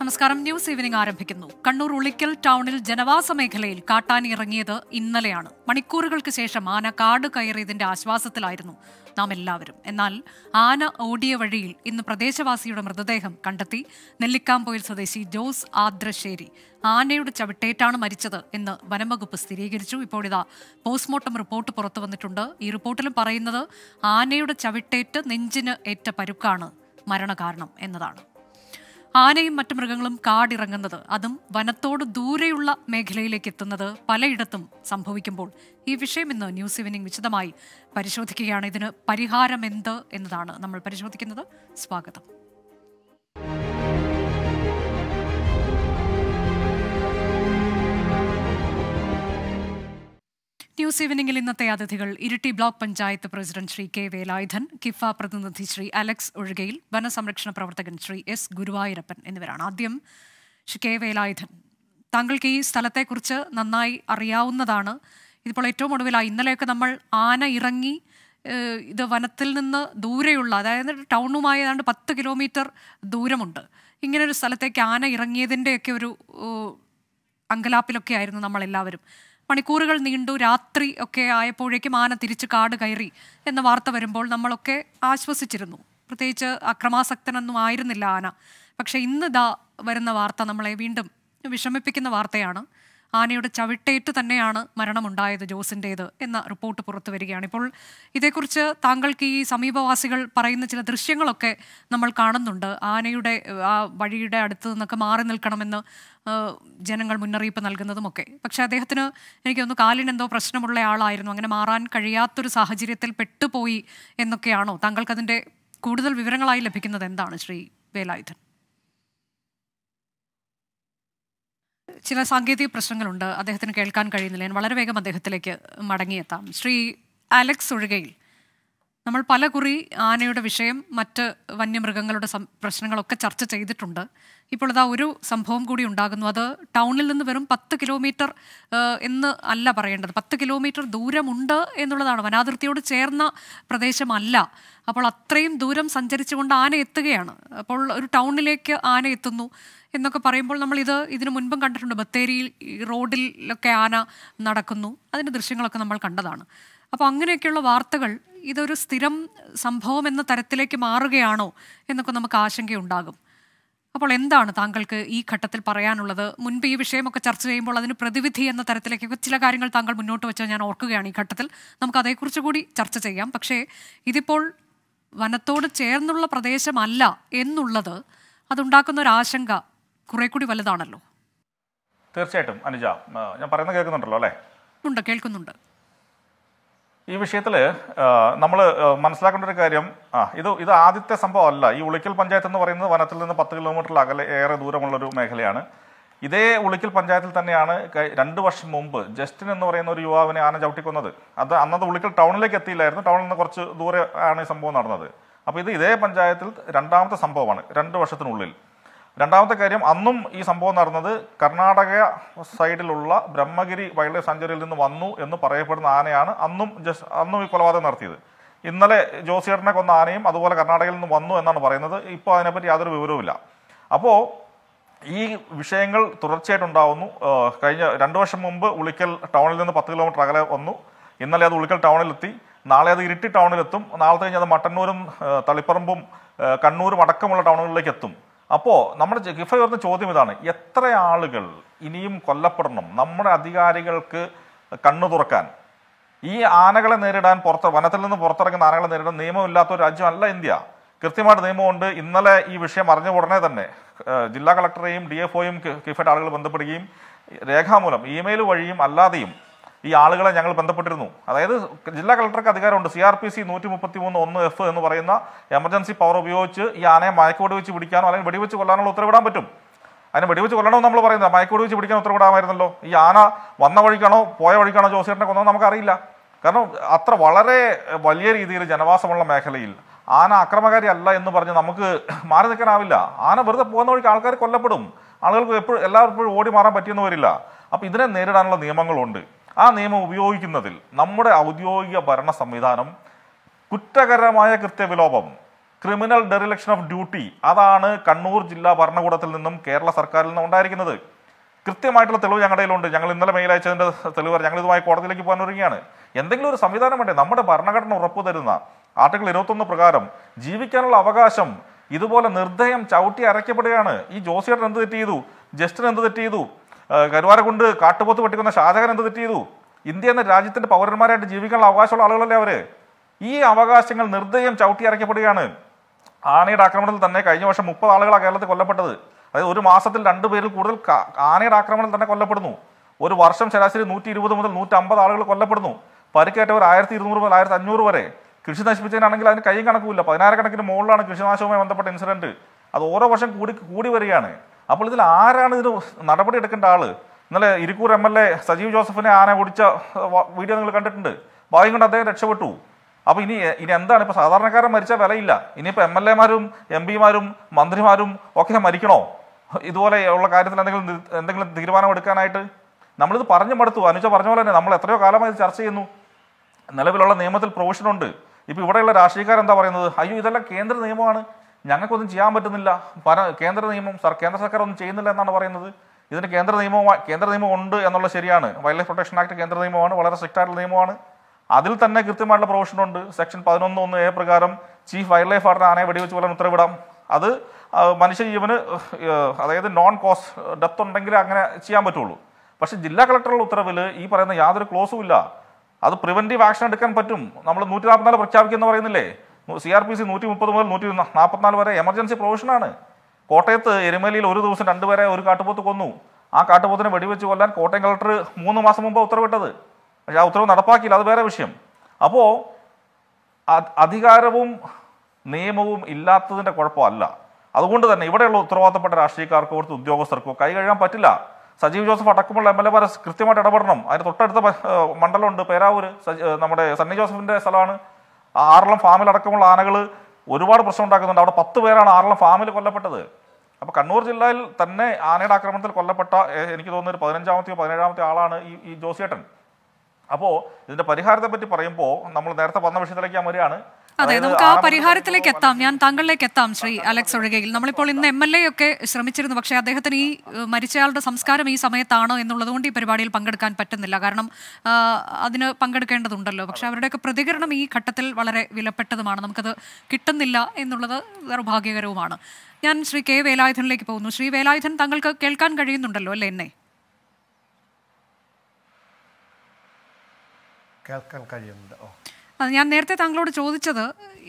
നമസ്കാരം news evening ആരംഭിക്കുന്നു കണ്ണൂർ ഉളിക്കൽ ടൗണിൽ ജനവാസ മേഖലയിൽ കാട്ടാൻ ഇറങ്ങിയത് ഇന്നലെയാണ് മണിക്കൂറുകൾക്ക് ശേഷം ആന കാട് കയറിയതിന്റെ ആശ്വാസത്തിലായിരുന്നു നാം എല്ലാവരും എന്നാൽ ആന ഓടിയ വഴിയിൽ ഇന്ന് പ്രദേശവാസിയുടെ മൃതദേഹം കണ്ടെത്തി നെല്ലിക്കാംപോയിൽ സ്വദേശി ജോസ് ആദ്രശ്ശേരി ആനയുടെ ചവിട്ടേറ്റാണ് മരിച്ചത് എന്ന് വനംവകുപ്പ് സ്ഥിരീകരിച്ചു ഇപ്പോഴിതാ പോസ്റ്റ്മോർട്ടം റിപ്പോർട്ട് പുറത്തു വന്നിട്ടുണ്ട് ഈ റിപ്പോർട്ടിലും പറയുന്നത് ആനയുടെ ചവിട്ടേറ്റ് നെഞ്ചിന് ഏറ്റ പരുക്കാണ് മരണകാരണം എന്നതാണ് ആനയും മറ്റു മൃഗങ്ങളും കാടിറങ്ങുന്നത് അതും വനത്തോട് ദൂരെയുള്ള മേഖലയിലേക്ക് എത്തുന്നത് പലയിടത്തും സംഭവിക്കുമ്പോൾ ഈ വിഷയം ഇന്ന് ന്യൂസ് ഈവനിംഗ് വിശദമായി പരിശോധിക്കുകയാണ് ഇതിന് എന്ത് എന്നതാണ് നമ്മൾ പരിശോധിക്കുന്നത് സ്വാഗതം ന്യൂസ് ഈവനിംഗിൽ ഇന്നത്തെ അതിഥികൾ Iritty block panchayat president Shri K Velayudhan KIFA പ്രതിനിധി ശ്രീ അലക്സ് ഒഴുകയിൽ വനസംരക്ഷണ പ്രവർത്തകൻ ശ്രീ എസ് ഗുരുവായൂരപ്പൻ എന്നിവരാണ് ആദ്യം ശ്രീ കെ വേലായുധൻ താങ്കൾക്ക് ഈ സ്ഥലത്തെക്കുറിച്ച് നന്നായി അറിയാവുന്നതാണ് ഇതിപ്പോൾ ഏറ്റവും ഒടുവിലാണ് ഇന്നലെയൊക്കെ നമ്മൾ ആന ഇറങ്ങി ഇത് വനത്തിൽ നിന്ന് ദൂരെയുള്ള അതായത് ടൗണുമായി ഏതാണ്ട് പത്ത് കിലോമീറ്റർ ദൂരമുണ്ട് ഇങ്ങനൊരു സ്ഥലത്തേക്ക് ആന ഇറങ്ങിയതിൻ്റെയൊക്കെ ഒരു അങ്കലാപ്പിലൊക്കെ ആയിരുന്നു നമ്മളെല്ലാവരും മണിക്കൂറുകൾ നീണ്ടു രാത്രി ഒക്കെ ആയപ്പോഴേക്കും ആന തിരിച്ച് കാട് കയറി എന്ന വാർത്ത വരുമ്പോൾ നമ്മളൊക്കെ ആശ്വസിച്ചിരുന്നു പ്രത്യേകിച്ച് അക്രമാസക്തനൊന്നും ആയിരുന്നില്ല ആന പക്ഷേ ഇന്ന് വരുന്ന വാർത്ത നമ്മളെ വീണ്ടും വിഷമിപ്പിക്കുന്ന വാർത്തയാണ് ആനയുടെ ചവിട്ടേറ്റ് തന്നെയാണ് മരണമുണ്ടായത് ജോസിൻ്റേത് എന്ന റിപ്പോർട്ട് പുറത്തു വരികയാണ് ഇപ്പോൾ ഇതേക്കുറിച്ച് താങ്കൾക്ക് ഈ സമീപവാസികൾ പറയുന്ന ചില ദൃശ്യങ്ങളൊക്കെ നമ്മൾ കാണുന്നുണ്ട് ആനയുടെ ആ വഴിയുടെ അടുത്ത് നിന്നൊക്കെ മാറി നിൽക്കണമെന്ന് ജനങ്ങൾ മുന്നറിയിപ്പ് നൽകുന്നതുമൊക്കെ പക്ഷേ അദ്ദേഹത്തിന് എനിക്കൊന്ന് കാലിനെന്തോ പ്രശ്നമുള്ള ആളായിരുന്നു അങ്ങനെ മാറാൻ കഴിയാത്തൊരു സാഹചര്യത്തിൽ പെട്ടുപോയി എന്നൊക്കെയാണോ താങ്കൾക്കതിൻ്റെ കൂടുതൽ വിവരങ്ങളായി ലഭിക്കുന്നത് എന്താണ് ശ്രീ വേലായുധൻ ചില സാങ്കേതിക പ്രശ്നങ്ങളുണ്ട് അദ്ദേഹത്തിന് കേൾക്കാൻ കഴിയുന്നില്ല ഞാൻ വളരെ വേഗം അദ്ദേഹത്തിലേക്ക് മടങ്ങിയെത്താം ശ്രീ അലക്സ് ഒഴികയിൽ നമ്മൾ പല കുറി ആനയുടെ വിഷയം മറ്റ് വന്യമൃഗങ്ങളുടെ പ്രശ്നങ്ങളൊക്കെ ചർച്ച ചെയ്തിട്ടുണ്ട് ഇപ്പോൾ ഇതാ ഒരു സംഭവം കൂടി ഉണ്ടാകുന്നു അത് ടൗണിൽ നിന്ന് വെറും പത്ത് കിലോമീറ്റർ എന്ന് അല്ല പറയേണ്ടത് പത്ത് കിലോമീറ്റർ ദൂരമുണ്ട് എന്നുള്ളതാണ് വനാതിർത്തിയോട് ചേർന്ന പ്രദേശമല്ല അപ്പോൾ അത്രയും ദൂരം സഞ്ചരിച്ചുകൊണ്ട് ആന എത്തുകയാണ് അപ്പോൾ ഒരു ടൗണിലേക്ക് ആന എത്തുന്നു എന്നൊക്കെ പറയുമ്പോൾ നമ്മൾ ഇത് ഇതിനു മുൻപും കണ്ടിട്ടുണ്ട് ബത്തേരിയിൽ റോഡിലൊക്കെ ആന നടക്കുന്നു അതിൻ്റെ ദൃശ്യങ്ങളൊക്കെ നമ്മൾ കണ്ടതാണ് അപ്പോൾ അങ്ങനെയൊക്കെയുള്ള വാർത്തകൾ ഇതൊരു സ്ഥിരം സംഭവം എന്ന തരത്തിലേക്ക് മാറുകയാണോ എന്നൊക്കെ നമുക്ക് ആശങ്കയുണ്ടാകും അപ്പോൾ എന്താണ് താങ്കൾക്ക് ഈ ഘട്ടത്തിൽ പറയാനുള്ളത് മുൻപ് ഈ വിഷയമൊക്കെ ചർച്ച ചെയ്യുമ്പോൾ അതിന് പ്രതിവിധി എന്ന തരത്തിലേക്കൊക്കെ ചില കാര്യങ്ങൾ താങ്കൾ മുന്നോട്ട് വെച്ചാൽ ഞാൻ ഓർക്കുകയാണ് ഈ ഘട്ടത്തിൽ നമുക്ക് അതേക്കുറിച്ച് കൂടി ചർച്ച ചെയ്യാം പക്ഷേ ഇതിപ്പോൾ വനത്തോട് ചേർന്നുള്ള പ്രദേശമല്ല എന്നുള്ളത് അതുണ്ടാക്കുന്ന ഒരു ആശങ്ക കുറെ കൂടി വലുതാണല്ലോ തീർച്ചയായിട്ടും അനുജ ഞാൻ പറയുന്നത് കേൾക്കുന്നുണ്ടല്ലോ അല്ലേ ഉണ്ട് കേൾക്കുന്നുണ്ട് ഈ വിഷയത്തിൽ നമ്മൾ മനസ്സിലാക്കേണ്ട ഒരു കാര്യം ആ ഇത് ഇത് ആദ്യത്തെ സംഭവമല്ല ഈ ഉളിക്കൽ പഞ്ചായത്ത് എന്ന് പറയുന്നത് വനത്തിൽ നിന്ന് പത്ത് കിലോമീറ്ററിൽ അകലെ ഏറെ ദൂരമുള്ളൊരു മേഖലയാണ് ഇതേ ഉളിക്കൽ പഞ്ചായത്തിൽ തന്നെയാണ് രണ്ട് വർഷം മുമ്പ് ജസ്റ്റിൻ എന്ന് പറയുന്ന ഒരു യുവാവിനെ ആന ചവിട്ടിക്കൊന്നത് അത് അന്നത് ഉളിക്കൽ ടൗണിലേക്ക് എത്തിയില്ലായിരുന്നു ടൗണിൽ നിന്ന് കുറച്ച് ദൂരെ ആണ് ഈ സംഭവം നടന്നത് അപ്പോൾ ഇത് ഇതേ പഞ്ചായത്തിൽ രണ്ടാമത്തെ സംഭവമാണ് രണ്ട് വർഷത്തിനുള്ളിൽ രണ്ടാമത്തെ കാര്യം അന്നും ഈ സംഭവം നടന്നത് കർണാടക സൈഡിലുള്ള ബ്രഹ്മഗിരി വൈൽഡ് ലൈഫ് സാഞ്ചുറിയിൽ നിന്ന് വന്നു എന്ന് പറയപ്പെടുന്ന ആനയാണ് അന്നും ജസ്റ്റ് അന്നും ഈ കൊലപാതകം നടത്തിയത് ഇന്നലെ ജോസിയേട്ടനെ കൊന്ന ആനയും അതുപോലെ കർണാടകയിൽ നിന്ന് വന്നു എന്നാണ് പറയുന്നത് ഇപ്പോൾ അതിനെപ്പറ്റി യാതൊരു വിവരവുമില്ല അപ്പോൾ ഈ വിഷയങ്ങൾ തുടർച്ചയായിട്ടുണ്ടാവുന്നു കഴിഞ്ഞ രണ്ട് വർഷം മുമ്പ് ഉളിക്കൽ ടൗണിൽ നിന്ന് പത്ത് കിലോമീറ്റർ അകലെ വന്നു ഇന്നലെ അത് ഉളിക്കൽ ടൗണിലെത്തി നാളെ അത് ഇരിട്ടി ടൗണിലെത്തും നാളെ കഴിഞ്ഞ് അത് മട്ടന്നൂരും തളിപ്പറമ്പും കണ്ണൂരും അടക്കമുള്ള ടൗണുകളിലേക്ക് എത്തും അപ്പോൾ നമ്മുടെ ഗിഫ ഉയർന്ന ചോദ്യം ഇതാണ് എത്ര ആളുകൾ ഇനിയും കൊല്ലപ്പെടണം നമ്മുടെ അധികാരികൾക്ക് കണ്ണു തുറക്കാൻ ഈ ആനകളെ നേരിടാൻ പുറത്ത് വനത്തിൽ നിന്ന് പുറത്തിറങ്ങുന്ന ആനകളെ നേരിടാൻ നിയമമില്ലാത്ത ഒരു രാജ്യമല്ല ഇന്ത്യ കൃത്യമായിട്ട് നിയമമുണ്ട് ഇന്നലെ ഈ വിഷയം അറിഞ്ഞ ഉടനെ തന്നെ ജില്ലാ കളക്ടറെയും ഡി എഫ് ഒയും കിഫയുടെ ആളുകൾ ബന്ധപ്പെടുകയും രേഖാമൂലം ഇമെയിൽ വഴിയും അല്ലാതെയും ഈ ആളുകളെ ഞങ്ങൾ ബന്ധപ്പെട്ടിരുന്നു അതായത് ജില്ലാ കളക്ടർക്ക് അധികാരമുണ്ട് സി ആർ പി സി നൂറ്റി മുപ്പത്തി മൂന്ന് ഒന്ന് എഫ് എന്ന് പറയുന്ന എമർജൻസി പവർ ഉപയോഗിച്ച് ഈ ആനയെ മയക്കോട് വെച്ച് പിടിക്കാനോ അല്ലെങ്കിൽ വെടിവെച്ച് കൊല്ലാനുള്ള ഉത്തരവിടാൻ പറ്റും അതിന് വെടിവെച്ച് കൊല്ലണമെന്ന് നമ്മൾ പറയുന്നത് മയക്കോട് വെച്ച് പിടിക്കാൻ ഉത്തരവിടാമായിരുന്നല്ലോ ഈ ആന വന്ന വഴിക്കാണോ പോയ വഴിക്കാണോ ജോസിയേട്ടനെ കൊന്നതെന്ന് നമുക്കറിയില്ല കാരണം അത്ര വളരെ വലിയ രീതിയിൽ ജനവാസമുള്ള മേഖലയിൽ ആന അക്രമകാരി അല്ല എന്ന് പറഞ്ഞ് നമുക്ക് മാറി നിൽക്കാനാവില്ല ആന വെറുതെ പോകുന്ന വഴിക്ക് ആൾക്കാർ കൊല്ലപ്പെടും ആളുകൾക്ക് എപ്പോഴും എല്ലാവർക്കും ഓടി മാറാൻ പറ്റിയെന്ന് വരില്ല അപ്പോൾ ഇതിനെ നേരിടാനുള്ള നിയമങ്ങളുണ്ട് ആ നിയമം ഉപയോഗിക്കുന്നതിൽ നമ്മുടെ ഔദ്യോഗിക ഭരണ സംവിധാനം കുറ്റകരമായ കൃത്യവിലോപം ക്രിമിനൽ ഡെറിലക്ഷൻ ഓഫ് ഡ്യൂട്ടി അതാണ് കണ്ണൂർ ജില്ലാ ഭരണകൂടത്തിൽ നിന്നും കേരള സർക്കാരിൽ നിന്നും ഉണ്ടായിരിക്കുന്നത് കൃത്യമായിട്ടുള്ള തെളിവ് ഞങ്ങളുടെ കയ്യിലുണ്ട് ഞങ്ങൾ ഇന്നലെ മെയിൽ അയച്ചതിൻ്റെ തെളിവ് ഞങ്ങൾ ഇതുമായി കോടതിയിലേക്ക് പോകാൻ ഒരുങ്ങിയാണ് എന്തെങ്കിലും ഒരു സംവിധാനം വേണ്ടേ നമ്മുടെ ഭരണഘടന ഉറപ്പു തരുന്ന ആർട്ടിക്കിൾ ഇരുപത്തൊന്ന് പ്രകാരം ജീവിക്കാനുള്ള അവകാശം ഇതുപോലെ നിർദ്ദയം ചവിട്ടി അരയ്ക്കപ്പെടുകയാണ് ഈ ജോസിയുടെ എന്ത് തെറ്റ് ചെയ്തു ജസ്റ്റിന് എന്ത് തെറ്റ് ചെയ്തു കൊണ്ട് കാട്ടുപോത്ത് പട്ടിക്കുന്ന ഷാജഹാൻ എന്ത് തെറ്റ് ചെയ്തു ഇന്ത്യ എന്ന രാജ്യത്തിന്റെ പൗരന്മാരായിട്ട് ജീവിക്കാനുള്ള അവകാശമുള്ള ആളുകളല്ലേ അവര് ഈ അവകാശങ്ങൾ നിർദ്ദയം ചവിട്ടി അരയ്ക്കപ്പെടുകയാണ് ആനയുടെ ആക്രമണത്തിൽ തന്നെ കഴിഞ്ഞ വർഷം മുപ്പത് ആളുകളാണ് കേരളത്തിൽ കൊല്ലപ്പെട്ടത് അതായത് ഒരു മാസത്തിൽ രണ്ട് പേരിൽ കൂടുതൽ ആനയുടെ ആക്രമണത്തിൽ തന്നെ കൊല്ലപ്പെടുന്നു ഒരു വർഷം ശരാശരി നൂറ്റി ഇരുപത് മുതൽ അമ്പത് ആളുകൾ കൊല്ലപ്പെടുന്നു പരിക്കേറ്റവർ ആയിരത്തി ഇരുന്നൂറ് മുതൽ ആയിരത്തി അഞ്ഞൂറ് വരെ കൃഷി നശിപ്പിച്ചതിനാണെങ്കിൽ അതിന് കൈ കണക്കുമില്ല പതിനായിരക്കണക്കിന് മുകളിലാണ് കൃഷിനാശവുമായി ബന്ധപ്പെട്ട ഇൻസിഡന്റ് അത് ഓരോ വർഷം കൂടി കൂടി വരികയാണ് അപ്പോൾ ഇതിൽ ആരാണ് ഇതിന് നടപടി എടുക്കേണ്ട ആള് ഇന്നലെ Irikkur M L A Sajeev ജോസഫിനെ ആന ഓടിച്ച വീഡിയോ നിങ്ങൾ കണ്ടിട്ടുണ്ട് ഭാഗ്യം കൊണ്ട് അദ്ദേഹം രക്ഷപ്പെട്ടു അപ്പോൾ ഇനി ഇനി എന്താണ് ഇപ്പോൾ സാധാരണക്കാരൻ മരിച്ച വിലയില്ല ഇനിയിപ്പോൾ എം എൽ എമാരും എം പിമാരും മന്ത്രിമാരും ഒക്കെ മരിക്കണോ ഇതുപോലെ ഉള്ള കാര്യത്തിൽ എന്തെങ്കിലും എന്തെങ്കിലും തീരുമാനം എടുക്കാനായിട്ട് നമ്മളിത് പറഞ്ഞു മടുത്തു അനുജ പറഞ്ഞ പോലെ തന്നെ നമ്മൾ എത്രയോ കാലമായി ചർച്ച ചെയ്യുന്നു നിലവിലുള്ള നിയമത്തിൽ പ്രൊവിഷനുണ്ട് ഇപ്പോൾ ഇവിടെയുള്ള രാഷ്ട്രീയക്കാരെന്താ പറയുന്നത് അയ്യോ ഇതെല്ലാം കേന്ദ്ര നിയമമാണ് ഞങ്ങൾക്കൊന്നും ചെയ്യാൻ പറ്റുന്നില്ല പല കേന്ദ്ര നിയമം സർ കേന്ദ്ര സർക്കാർ ഒന്നും ചെയ്യുന്നില്ല എന്നാണ് പറയുന്നത് ഇതിന് കേന്ദ്ര നിയമവുമായി കേന്ദ്ര നിയമം ഉണ്ട് എന്നുള്ളത് ശരിയാണ് വൈൽഡ് ലൈഫ് പ്രൊട്ടക്ഷൻ ആക്ട് കേന്ദ്ര നിയമമാണ് വളരെ സ്ട്രിക്റ്റ് ആയിട്ടുള്ള നിയമമാണ് അതിൽ തന്നെ കൃത്യമായിട്ടുള്ള പ്രൊവിഷനുണ്ട് സെക്ഷൻ പതിനൊന്ന് ഒന്ന് എ പ്രകാരം ചീഫ് വൈൽഡ് ലൈഫ് ആർഡിന് ആനയെ വെടിവെച്ച് പോലെ ഉത്തരവിടാം അത് മനുഷ്യജീവന് അതായത് നോൺ കോസ് ഡെത്ത് ഉണ്ടെങ്കിൽ അങ്ങനെ ചെയ്യാൻ പറ്റുള്ളൂ പക്ഷെ ജില്ലാ കളക്ടറുടെ ഉത്തരവിൽ ഈ പറയുന്ന യാതൊരു ക്ലോസും ഇല്ല അത് പ്രിവെൻറ്റീവ് ആക്ഷൻ എടുക്കാൻ പറ്റും നമ്മൾ നൂറ്റി നാൽപ്പത്തിനാല് പ്രഖ്യാപിക്കുമെന്ന് പറയുന്നില്ലേ സി ആർ പി സി നൂറ്റി മുപ്പത് മുതൽ നൂറ്റി നാൽപ്പത്തിനാല് വരെ എമർജൻസി പ്രൊവിഷനാണ് കോട്ടയത്ത് എരുമലിയിൽ ഒരു ദിവസം രണ്ടുപേരെ ഒരു കാട്ടുപോത്ത് കൊന്നു ആ കാട്ടുപോത്തിനെ വെടിവെച്ച് കൊല്ലാൻ കോട്ടയം കളക്ടർ മൂന്ന് മാസം മുമ്പ് ഉത്തരവിട്ടത് പക്ഷേ ആ ഉത്തരവ് നടപ്പാക്കിയില്ല അത് വേറെ വിഷയം അപ്പോൾ അധികാരവും നിയമവും ഇല്ലാത്തതിൻ്റെ കുഴപ്പമല്ല അതുകൊണ്ട് തന്നെ ഇവിടെയുള്ള ഉത്തരവാദിത്തപ്പെട്ട രാഷ്ട്രീയക്കാർക്കോ ഇവിടുത്തെ ഉദ്യോഗസ്ഥർക്കോ കൈ കഴുകാൻ പറ്റില്ല സജീവ് ജോസഫ് അടക്കമുള്ള എം എൽ മാർ കൃത്യമായിട്ട് ഇടപെടണം അതിന് തൊട്ടടുത്ത മണ്ഡലമുണ്ട് പേരാവൂർ നമ്മുടെ സണ്ണി ജോസഫിൻ്റെ സ്ഥലമാണ് ആറളം ഫാമിൽ അടക്കമുള്ള ആനകൾ ഒരുപാട് പ്രശ്നം ഉണ്ടാക്കുന്നുണ്ട് അവിടെ പത്ത് പേരാണ് ആറളം ഫാമിൽ കൊല്ലപ്പെട്ടത് അപ്പോൾ കണ്ണൂർ ജില്ലയിൽ തന്നെ ആനയുടെ ആക്രമണത്തിൽ കൊല്ലപ്പെട്ട എനിക്ക് തോന്നുന്ന ഒരു പതിനഞ്ചാമത്തെയോ പതിനേഴാമത്തെ ആളാണ് ഈ ഈ ജോസിയേട്ടൻ അപ്പോൾ ഇതിൻ്റെ പരിഹാരത്തെപ്പറ്റി പറയുമ്പോൾ നമ്മൾ നേരത്തെ വന്ന വിഷയത്തിലേക്ക് ഞാൻ വരികയാണ് അതെ നമുക്ക് ആ പരിഹാരത്തിലേക്ക് എത്താം ഞാൻ താങ്കളിലേക്ക് എത്താം ശ്രീ അലക്സ് ഒഴികയിൽ നമ്മളിപ്പോൾ ഇന്ന് എം എൽ എ ഒക്കെ ശ്രമിച്ചിരുന്നു പക്ഷേ അദ്ദേഹത്തിന് ഈ മരിച്ചയാളുടെ സംസ്കാരം ഈ സമയത്താണോ എന്നുള്ളതുകൊണ്ട് ഈ പരിപാടിയിൽ പങ്കെടുക്കാൻ പറ്റുന്നില്ല കാരണം അതിന് പങ്കെടുക്കേണ്ടതുണ്ടല്ലോ പക്ഷെ അവരുടെയൊക്കെ പ്രതികരണം ഈ ഘട്ടത്തിൽ വളരെ വിലപ്പെട്ടതുമാണ് നമുക്കത് കിട്ടുന്നില്ല എന്നുള്ളത് ദൗർഭാഗ്യകരവുമാണ് ഞാൻ ശ്രീ കെ വേലായുധനിലേക്ക് പോകുന്നു ശ്രീ വേലായുധൻ താങ്കൾക്ക് കേൾക്കാൻ കഴിയുന്നുണ്ടല്ലോ അല്ലേ എന്നെ കേൾക്കാൻ കഴിയുന്നുണ്ട് ഓ അത് ഞാൻ നേരത്തെ താങ്കളോട് ചോദിച്ചത്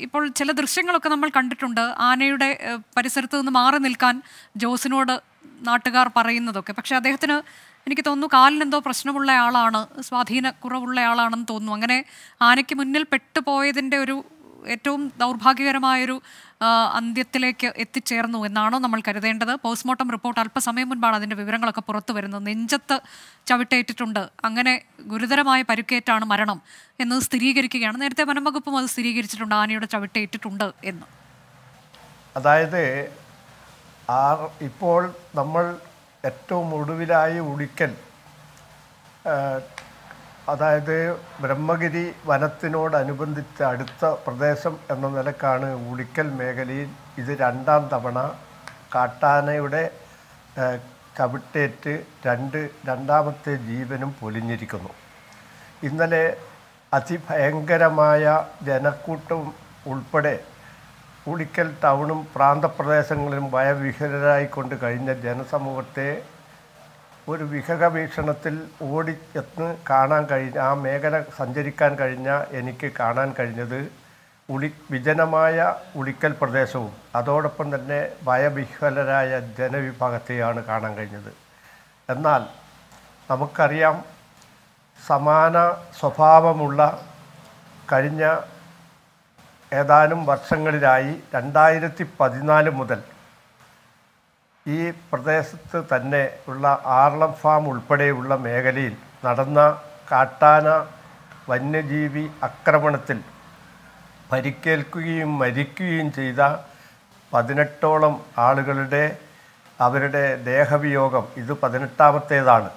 ഇപ്പോൾ ചില ദൃശ്യങ്ങളൊക്കെ നമ്മൾ കണ്ടിട്ടുണ്ട് ആനയുടെ പരിസരത്ത് നിന്ന് മാറി നിൽക്കാൻ ജോസിനോട് നാട്ടുകാർ പറയുന്നതൊക്കെ പക്ഷേ അദ്ദേഹത്തിന് എനിക്ക് തോന്നുന്നു കാലിനെന്തോ പ്രശ്നമുള്ള ആളാണ് സ്വാധീനക്കുറവുള്ള ആളാണെന്ന് തോന്നുന്നു അങ്ങനെ ആനയ്ക്ക് മുന്നിൽ പെട്ടുപോയതിൻ്റെ ഒരു ഏറ്റവും ദൗർഭാഗ്യകരമായൊരു അന്ത്യത്തിലേക്ക് എത്തിച്ചേർന്നു എന്നാണോ നമ്മൾ കരുതേണ്ടത് പോസ്റ്റ്മോർട്ടം റിപ്പോർട്ട് അല്പസമയം മുൻപാണ് അതിൻ്റെ വിവരങ്ങളൊക്കെ പുറത്തു വരുന്നത് നെഞ്ചത്ത് ചവിട്ടേറ്റിട്ടുണ്ട് അങ്ങനെ ഗുരുതരമായ പരുക്കേറ്റാണ് മരണം എന്ന് സ്ഥിരീകരിക്കുകയാണ് നേരത്തെ വനംവകുപ്പും അത് സ്ഥിരീകരിച്ചിട്ടുണ്ട് ആനയുടെ ചവിട്ടേറ്റിട്ടുണ്ട് എന്ന് അതായത് ഇപ്പോൾ നമ്മൾ ഏറ്റവും ഒടുവിലായി ഉളിക്കൽ അതായത് ബ്രഹ്മഗിരി വനത്തിനോടനുബന്ധിച്ച് അടുത്ത പ്രദേശം എന്ന നിലക്കാണ് ഉടിക്കൽ മേഖലയിൽ ഇത് രണ്ടാം തവണ കാട്ടാനയുടെ കവിട്ടേറ്റ് രണ്ട് രണ്ടാമത്തെ ജീവനും പൊലിഞ്ഞിരിക്കുന്നു ഇന്നലെ അതിഭയങ്കരമായ ജനക്കൂട്ടം ഉൾപ്പെടെ ഉളിക്കൽ ടൗണും പ്രാന്തപ്രദേശങ്ങളിലും ഭയവിഹിതരായിക്കൊണ്ട് കഴിഞ്ഞ ജനസമൂഹത്തെ ഒരു വിഹക വീക്ഷണത്തിൽ ഓടിയെന്ന് കാണാൻ കഴിഞ്ഞ ആ മേഖല സഞ്ചരിക്കാൻ കഴിഞ്ഞ എനിക്ക് കാണാൻ കഴിഞ്ഞത് ഉളി വിജനമായ ഉളിക്കൽ പ്രദേശവും അതോടൊപ്പം തന്നെ ഭയവിഹ്വലരായ ജനവിഭാഗത്തെയാണ് കാണാൻ കഴിഞ്ഞത് എന്നാൽ നമുക്കറിയാം സമാന സ്വഭാവമുള്ള കഴിഞ്ഞ ഏതാനും വർഷങ്ങളിലായി രണ്ടായിരത്തി പതിനാല് മുതൽ ഈ പ്രദേശത്ത് തന്നെ ഉള്ള ആർളം ഫാം ഉൾപ്പെടെയുള്ള മേഖലയിൽ നടന്ന കാട്ടാന വന്യജീവി ആക്രമണത്തിൽ പരിക്കേൽക്കുകയും മരിക്കുകയും ചെയ്ത പതിനെട്ടോളം ആളുകളുടെ അവരുടെ ദേഹവിയോഗം ഇത് പതിനെട്ടാമത്തേതാണ്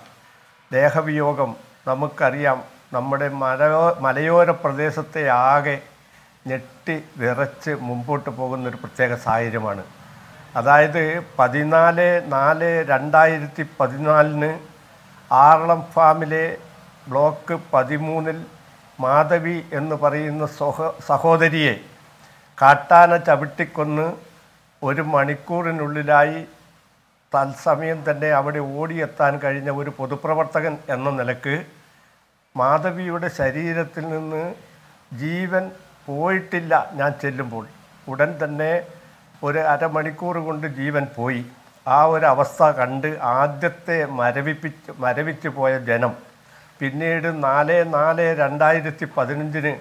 ദേഹവിയോഗം നമുക്കറിയാം നമ്മുടെ മലയോ മലയോര പ്രദേശത്തെ ആകെ ഞെട്ടി വിറച്ച് മുമ്പോട്ട് പോകുന്നൊരു പ്രത്യേക സാഹചര്യമാണ് അതായത് പതിനാല് നാല് രണ്ടായിരത്തി പതിനാലിന് ആറളം ഫാമിലെ ബ്ലോക്ക് പതിമൂന്നിൽ മാധവി എന്ന് പറയുന്ന സഹോ സഹോദരിയെ കാട്ടാന ചവിട്ടിക്കൊന്ന് ഒരു മണിക്കൂറിനുള്ളിലായി തത്സമയം തന്നെ അവിടെ ഓടിയെത്താൻ കഴിഞ്ഞ ഒരു പൊതുപ്രവർത്തകൻ എന്ന നിലക്ക് മാധവിയുടെ ശരീരത്തിൽ നിന്ന് ജീവൻ പോയിട്ടില്ല ഞാൻ ചെല്ലുമ്പോൾ ഉടൻ തന്നെ ഒരു അരമണിക്കൂർ കൊണ്ട് ജീവൻ പോയി ആ ഒരു അവസ്ഥ കണ്ട് ആദ്യത്തെ മരവിപ്പിച്ച് മരവിച്ച് പോയ ജനം പിന്നീട് നാല് നാല് രണ്ടായിരത്തി പതിനഞ്ചിന്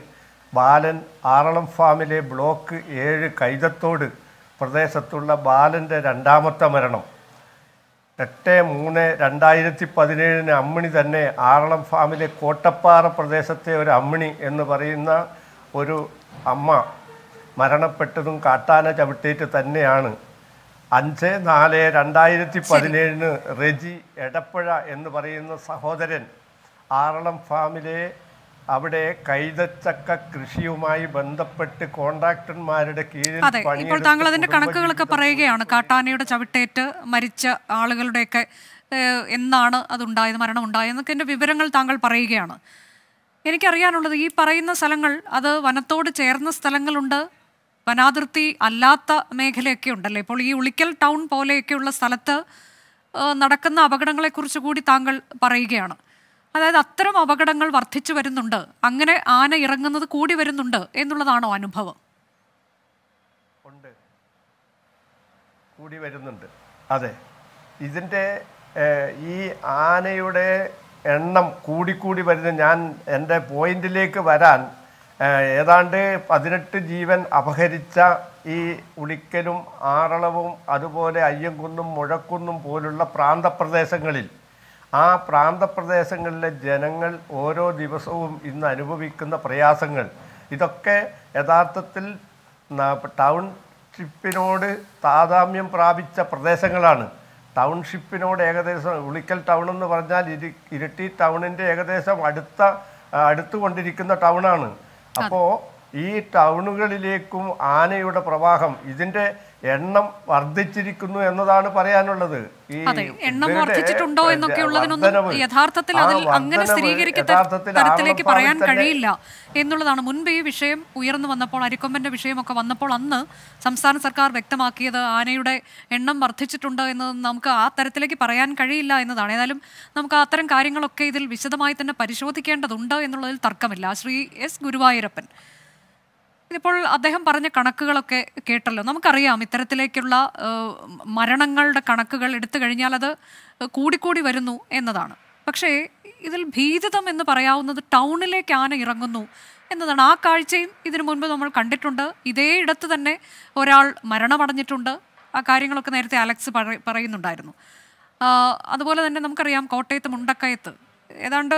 ബാലൻ ആറളം ഫാമിലെ ബ്ലോക്ക് ഏഴ് കൈതത്തോട് പ്രദേശത്തുള്ള ബാലൻ്റെ രണ്ടാമത്തെ മരണം എട്ട് മൂന്ന് രണ്ടായിരത്തി പതിനേഴിന് അമ്മിണി തന്നെ ആറളം ഫാമിലെ കോട്ടപ്പാറ പ്രദേശത്തെ ഒരു അമ്മിണി എന്ന് പറയുന്ന ഒരു അമ്മ മരണപ്പെട്ടതും കാട്ടാന ചവിട്ടേറ്റ് തന്നെയാണ് അഞ്ച് നാല് രണ്ടായിരത്തി പതിനേഴിന് റെജി എടപ്പുഴ എന്ന് പറയുന്ന സഹോദരൻ ആറളം ഫാമിലെ അവിടെ കൈതച്ചക്ക കൃഷിയുമായി ബന്ധപ്പെട്ട് കോൺട്രാക്ടർമാരുടെ കീഴിൽ ഇപ്പോൾ താങ്കൾ അതിന്റെ കണക്കുകളൊക്കെ പറയുകയാണ് കാട്ടാനയുടെ ചവിട്ടേറ്റ് മരിച്ച ആളുകളുടെയൊക്കെ എന്നാണ് അതുണ്ടായത് മരണം ഉണ്ടായെന്നൊക്കെ എൻ്റെ വിവരങ്ങൾ താങ്കൾ പറയുകയാണ് എനിക്കറിയാനുള്ളത് ഈ പറയുന്ന സ്ഥലങ്ങൾ അത് വനത്തോട് ചേർന്ന സ്ഥലങ്ങളുണ്ട് വനാതിർത്തി അല്ലാത്ത മേഖലയൊക്കെ ഉണ്ടല്ലേ ഇപ്പോൾ ഈ ഉളിക്കൽ ടൗൺ പോലെയൊക്കെയുള്ള സ്ഥലത്ത് നടക്കുന്ന അപകടങ്ങളെക്കുറിച്ച് കൂടി താങ്കൾ പറയുകയാണ് അതായത് അത്തരം അപകടങ്ങൾ വർദ്ധിച്ചു വരുന്നുണ്ട് അങ്ങനെ ആന ഇറങ്ങുന്നത് കൂടി വരുന്നുണ്ട് എന്നുള്ളതാണോ അനുഭവം ഉണ്ട് കൂടി വരുന്നുണ്ട് അതെ ഇതിൻ്റെ ഈ ആനയുടെ എണ്ണം കൂടിക്കൂടി വരുന്ന ഞാൻ എൻ്റെ പോയിന്റിലേക്ക് വരാൻ ഏതാണ്ട് പതിനെട്ട് ജീവൻ അപഹരിച്ച ഈ ഉളിക്കലും ആറളവും അതുപോലെ അയ്യങ്കുന്നും മുഴക്കുന്നും പോലുള്ള പ്രാന്തപ്രദേശങ്ങളിൽ ആ പ്രാന്തപ്രദേശങ്ങളിലെ ജനങ്ങൾ ഓരോ ദിവസവും ഇന്ന് അനുഭവിക്കുന്ന പ്രയാസങ്ങൾ ഇതൊക്കെ യഥാർത്ഥത്തിൽ ടൗൺഷിപ്പിനോട് താതാമ്യം പ്രാപിച്ച പ്രദേശങ്ങളാണ് ടൗൺഷിപ്പിനോട് ഏകദേശം ഉളിക്കൽ ടൗൺ എന്ന് പറഞ്ഞാൽ ഇരി ഇരിട്ടി ടൗണിൻ്റെ ഏകദേശം അടുത്ത അടുത്തുകൊണ്ടിരിക്കുന്ന ടൗണാണ് അപ്പോൾ ഈ ടൗണുകളിലേക്കും ആനയുടെ പ്രവാഹം ഇതിൻ്റെ എണ്ണം വർദ്ധിച്ചിരിക്കുന്നു എന്നതാണ് പറയാനുള്ളത് ഈ എണ്ണം വർദ്ധിച്ചിട്ടുണ്ടോ എന്നൊക്കെ ഉള്ളതിനൊന്നും യഥാർത്ഥത്തിൽ അതിൽ അങ്ങനെ സ്ഥിരീകരിക്കത്തിലേക്ക് പറയാൻ കഴിയില്ല എന്നുള്ളതാണ് മുൻപ് ഈ വിഷയം ഉയർന്നു വന്നപ്പോൾ അരിക്കൊമ്പന്റെ വിഷയമൊക്കെ വന്നപ്പോൾ അന്ന് സംസ്ഥാന സർക്കാർ വ്യക്തമാക്കിയത് ആനയുടെ എണ്ണം വർദ്ധിച്ചിട്ടുണ്ട് എന്ന് നമുക്ക് ആ തരത്തിലേക്ക് പറയാൻ കഴിയില്ല എന്നതാണ് ഏതായാലും നമുക്ക് അത്തരം കാര്യങ്ങളൊക്കെ ഇതിൽ വിശദമായി തന്നെ പരിശോധിക്കേണ്ടതുണ്ട് എന്നുള്ളതിൽ തർക്കമില്ല ശ്രീ എസ് ഗുരുവായൂരപ്പൻ ഇപ്പോൾ അദ്ദേഹം പറഞ്ഞ കണക്കുകളൊക്കെ കേട്ടല്ലോ നമുക്കറിയാം ഇത്തരത്തിലേക്കുള്ള മരണങ്ങളുടെ കണക്കുകൾ എടുത്തു കഴിഞ്ഞാൽ അത് കൂടിക്കൂടി വരുന്നു എന്നതാണ് പക്ഷേ ഇതിൽ ഭീതിതം എന്ന് പറയാവുന്നത് ടൗണിലേക്ക് ആന ഇറങ്ങുന്നു എന്നതാണ് ആ കാഴ്ചയും ഇതിനു മുൻപ് നമ്മൾ കണ്ടിട്ടുണ്ട് ഇതേ ഇടത്ത് തന്നെ ഒരാൾ മരണമടഞ്ഞിട്ടുണ്ട് ആ കാര്യങ്ങളൊക്കെ നേരത്തെ അലക്സ് പറയുന്നുണ്ടായിരുന്നു അതുപോലെ തന്നെ നമുക്കറിയാം കോട്ടയത്ത് മുണ്ടക്കയത്ത് ഏതാണ്ട്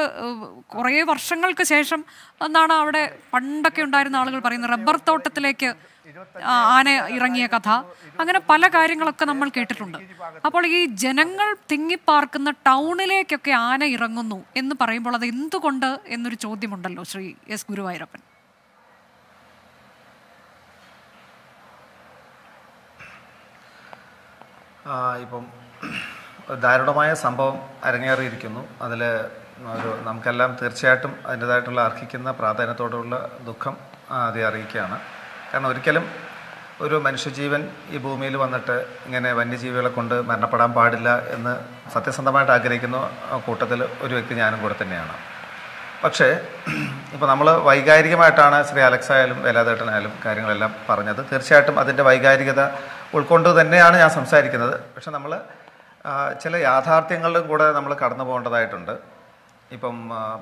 കുറേ വർഷങ്ങൾക്ക് ശേഷം എന്നാണ് അവിടെ പണ്ടൊക്കെ ഉണ്ടായിരുന്ന ആളുകൾ പറയുന്നത് റബ്ബർ തോട്ടത്തിലേക്ക് ആന ഇറങ്ങിയ കഥ അങ്ങനെ പല കാര്യങ്ങളൊക്കെ നമ്മൾ കേട്ടിട്ടുണ്ട് അപ്പോൾ ഈ ജനങ്ങൾ തിങ്ങിപ്പാർക്കുന്ന ടൗണിലേക്കൊക്കെ ആന ഇറങ്ങുന്നു എന്ന് പറയുമ്പോൾ അത് എന്തുകൊണ്ട് എന്നൊരു ചോദ്യമുണ്ടല്ലോ ശ്രീ എസ് ഗുരുവായൂരപ്പൻ ഇപ്പം ദാരുണമായ സംഭവം അരങ്ങേറിയിരിക്കുന്നു അതിൽ ഒരു നമുക്കെല്ലാം തീർച്ചയായിട്ടും അതിൻ്റേതായിട്ടുള്ള അർഹിക്കുന്ന പ്രാധാന്യത്തോടുള്ള ദുഃഖം ആദ്യം അറിയിക്കുകയാണ് കാരണം ഒരിക്കലും ഒരു മനുഷ്യജീവൻ ഈ ഭൂമിയിൽ വന്നിട്ട് ഇങ്ങനെ വന്യജീവികളെ കൊണ്ട് മരണപ്പെടാൻ പാടില്ല എന്ന് സത്യസന്ധമായിട്ട് ആഗ്രഹിക്കുന്ന കൂട്ടത്തിൽ ഒരു വ്യക്തി ഞാനും കൂടെ തന്നെയാണ് പക്ഷേ ഇപ്പോൾ നമ്മൾ വൈകാരികമായിട്ടാണ് ശ്രീ അലക്സ് ആയാലും വേലാതേട്ടനായാലും കാര്യങ്ങളെല്ലാം പറഞ്ഞത് തീർച്ചയായിട്ടും അതിൻ്റെ വൈകാരികത ഉൾക്കൊണ്ട് തന്നെയാണ് ഞാൻ സംസാരിക്കുന്നത് പക്ഷെ നമ്മൾ ചില യാഥാർത്ഥ്യങ്ങളിലും കൂടെ നമ്മൾ കടന്നു പോകേണ്ടതായിട്ടുണ്ട് ഇപ്പം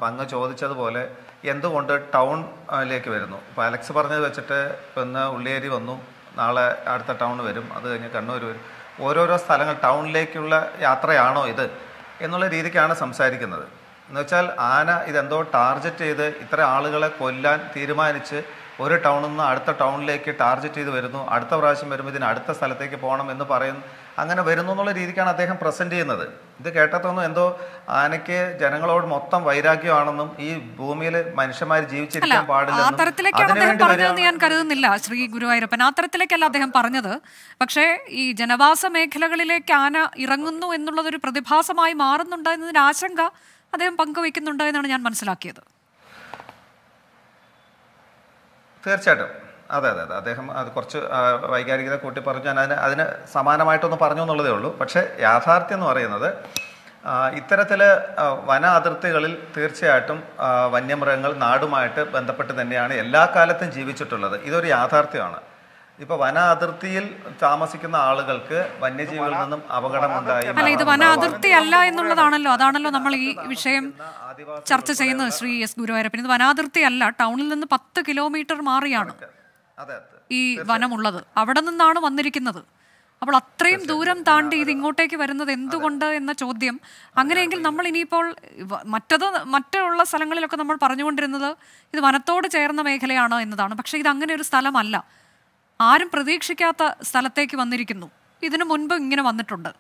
അങ്ങ് ചോദിച്ചതുപോലെ എന്തുകൊണ്ട് ടൗണിലേക്ക് വരുന്നു ഇപ്പോൾ അലക്സ് പറഞ്ഞത് വെച്ചിട്ട് ഇപ്പം ഇന്ന് ഉള്ളിയേരി വന്നു നാളെ അടുത്ത ടൗൺ വരും അത് കഴിഞ്ഞ് കണ്ണൂർ വരും ഓരോരോ സ്ഥലങ്ങൾ ടൗണിലേക്കുള്ള യാത്രയാണോ ഇത് എന്നുള്ള രീതിക്കാണ് സംസാരിക്കുന്നത് എന്ന് വെച്ചാൽ ആന ഇതെന്തോ ടാർഗറ്റ് ചെയ്ത് ഇത്ര ആളുകളെ കൊല്ലാൻ തീരുമാനിച്ച് ഒരു ടൗണിൽ നിന്ന് അടുത്ത ടൗണിലേക്ക് ടാർഗറ്റ് ചെയ്ത് വരുന്നു അടുത്ത പ്രാവശ്യം വരുമ്പോൾ ഇതിന് അടുത്ത സ്ഥലത്തേക്ക് പോകണം എന്ന് പറയുന്നു അങ്ങനെ വരുന്നു എന്നുള്ള രീതിക്കാണ് അദ്ദേഹം പ്രസൻറ്റ് ചെയ്യുന്നത് ഇത് കേട്ടതൊന്നും എന്തോ ആനയ്ക്ക് ജനങ്ങളോട് മൊത്തം വൈരാഗ്യമാണെന്നും ഈ ഭൂമിയിൽ മനുഷ്യന്മാർ ജീവിച്ചിരിക്കാൻ പാടില്ല അദ്ദേഹം ഞാൻ കരുതുന്നില്ല ശ്രീ ഗുരുവായൂരപ്പൻ അത്തരത്തിലേക്കല്ല അദ്ദേഹം പറഞ്ഞത് പക്ഷേ ഈ ജനവാസ മേഖലകളിലേക്ക് ആന ഇറങ്ങുന്നു എന്നുള്ളതൊരു പ്രതിഭാസമായി മാറുന്നുണ്ട് എന്നതിന് ആശങ്ക അദ്ദേഹം പങ്കുവയ്ക്കുന്നുണ്ട് എന്നാണ് ഞാൻ മനസ്സിലാക്കിയത് തീർച്ചയായിട്ടും അതെ അതെ അതെ അദ്ദേഹം അത് കുറച്ച് വൈകാരികത കൂട്ടി പറഞ്ഞു ഞാൻ അതിന് അതിന് സമാനമായിട്ടൊന്ന് പറഞ്ഞു എന്നുള്ളതേ ഉള്ളൂ പക്ഷേ യാഥാർത്ഥ്യം എന്ന് പറയുന്നത് ഇത്തരത്തിൽ വന അതിർത്തികളിൽ തീർച്ചയായിട്ടും വന്യമൃഗങ്ങൾ നാടുമായിട്ട് ബന്ധപ്പെട്ട് തന്നെയാണ് എല്ലാ കാലത്തും ജീവിച്ചിട്ടുള്ളത് ഇതൊരു യാഥാർത്ഥ്യമാണ് ഇപ്പൊ വന അതിർത്തിയിൽ താമസിക്കുന്ന ആളുകൾക്ക് വന്യജീവികളിൽ നിന്നും ഉണ്ടായി അല്ല ഇത് വന അതിർത്തി അല്ല എന്നുള്ളതാണല്ലോ അതാണല്ലോ നമ്മൾ ഈ വിഷയം ചർച്ച ചെയ്യുന്നത് ശ്രീ എസ് ഗുരുവായൂരപ്പൻ ഇത് വനാതിർത്തി അല്ല ടൗണിൽ നിന്ന് പത്ത് കിലോമീറ്റർ മാറിയാണ് ഈ വനമുള്ളത് അവിടെ നിന്നാണ് വന്നിരിക്കുന്നത് അപ്പോൾ അത്രയും ദൂരം താണ്ടി ഇത് ഇങ്ങോട്ടേക്ക് വരുന്നത് എന്തുകൊണ്ട് എന്ന ചോദ്യം അങ്ങനെയെങ്കിൽ നമ്മൾ ഇനിയിപ്പോൾ മറ്റത് മറ്റുള്ള സ്ഥലങ്ങളിലൊക്കെ നമ്മൾ പറഞ്ഞുകൊണ്ടിരുന്നത് ഇത് വനത്തോട് ചേർന്ന മേഖലയാണ് എന്നതാണ് പക്ഷേ ഇത് അങ്ങനെ ഒരു സ്ഥലമല്ല ആരും പ്രതീക്ഷിക്കാത്ത സ്ഥലത്തേക്ക് വന്നിരിക്കുന്നു ഇതിനു മുൻപ് ഇങ്ങനെ വന്നിട്ടുണ്ട്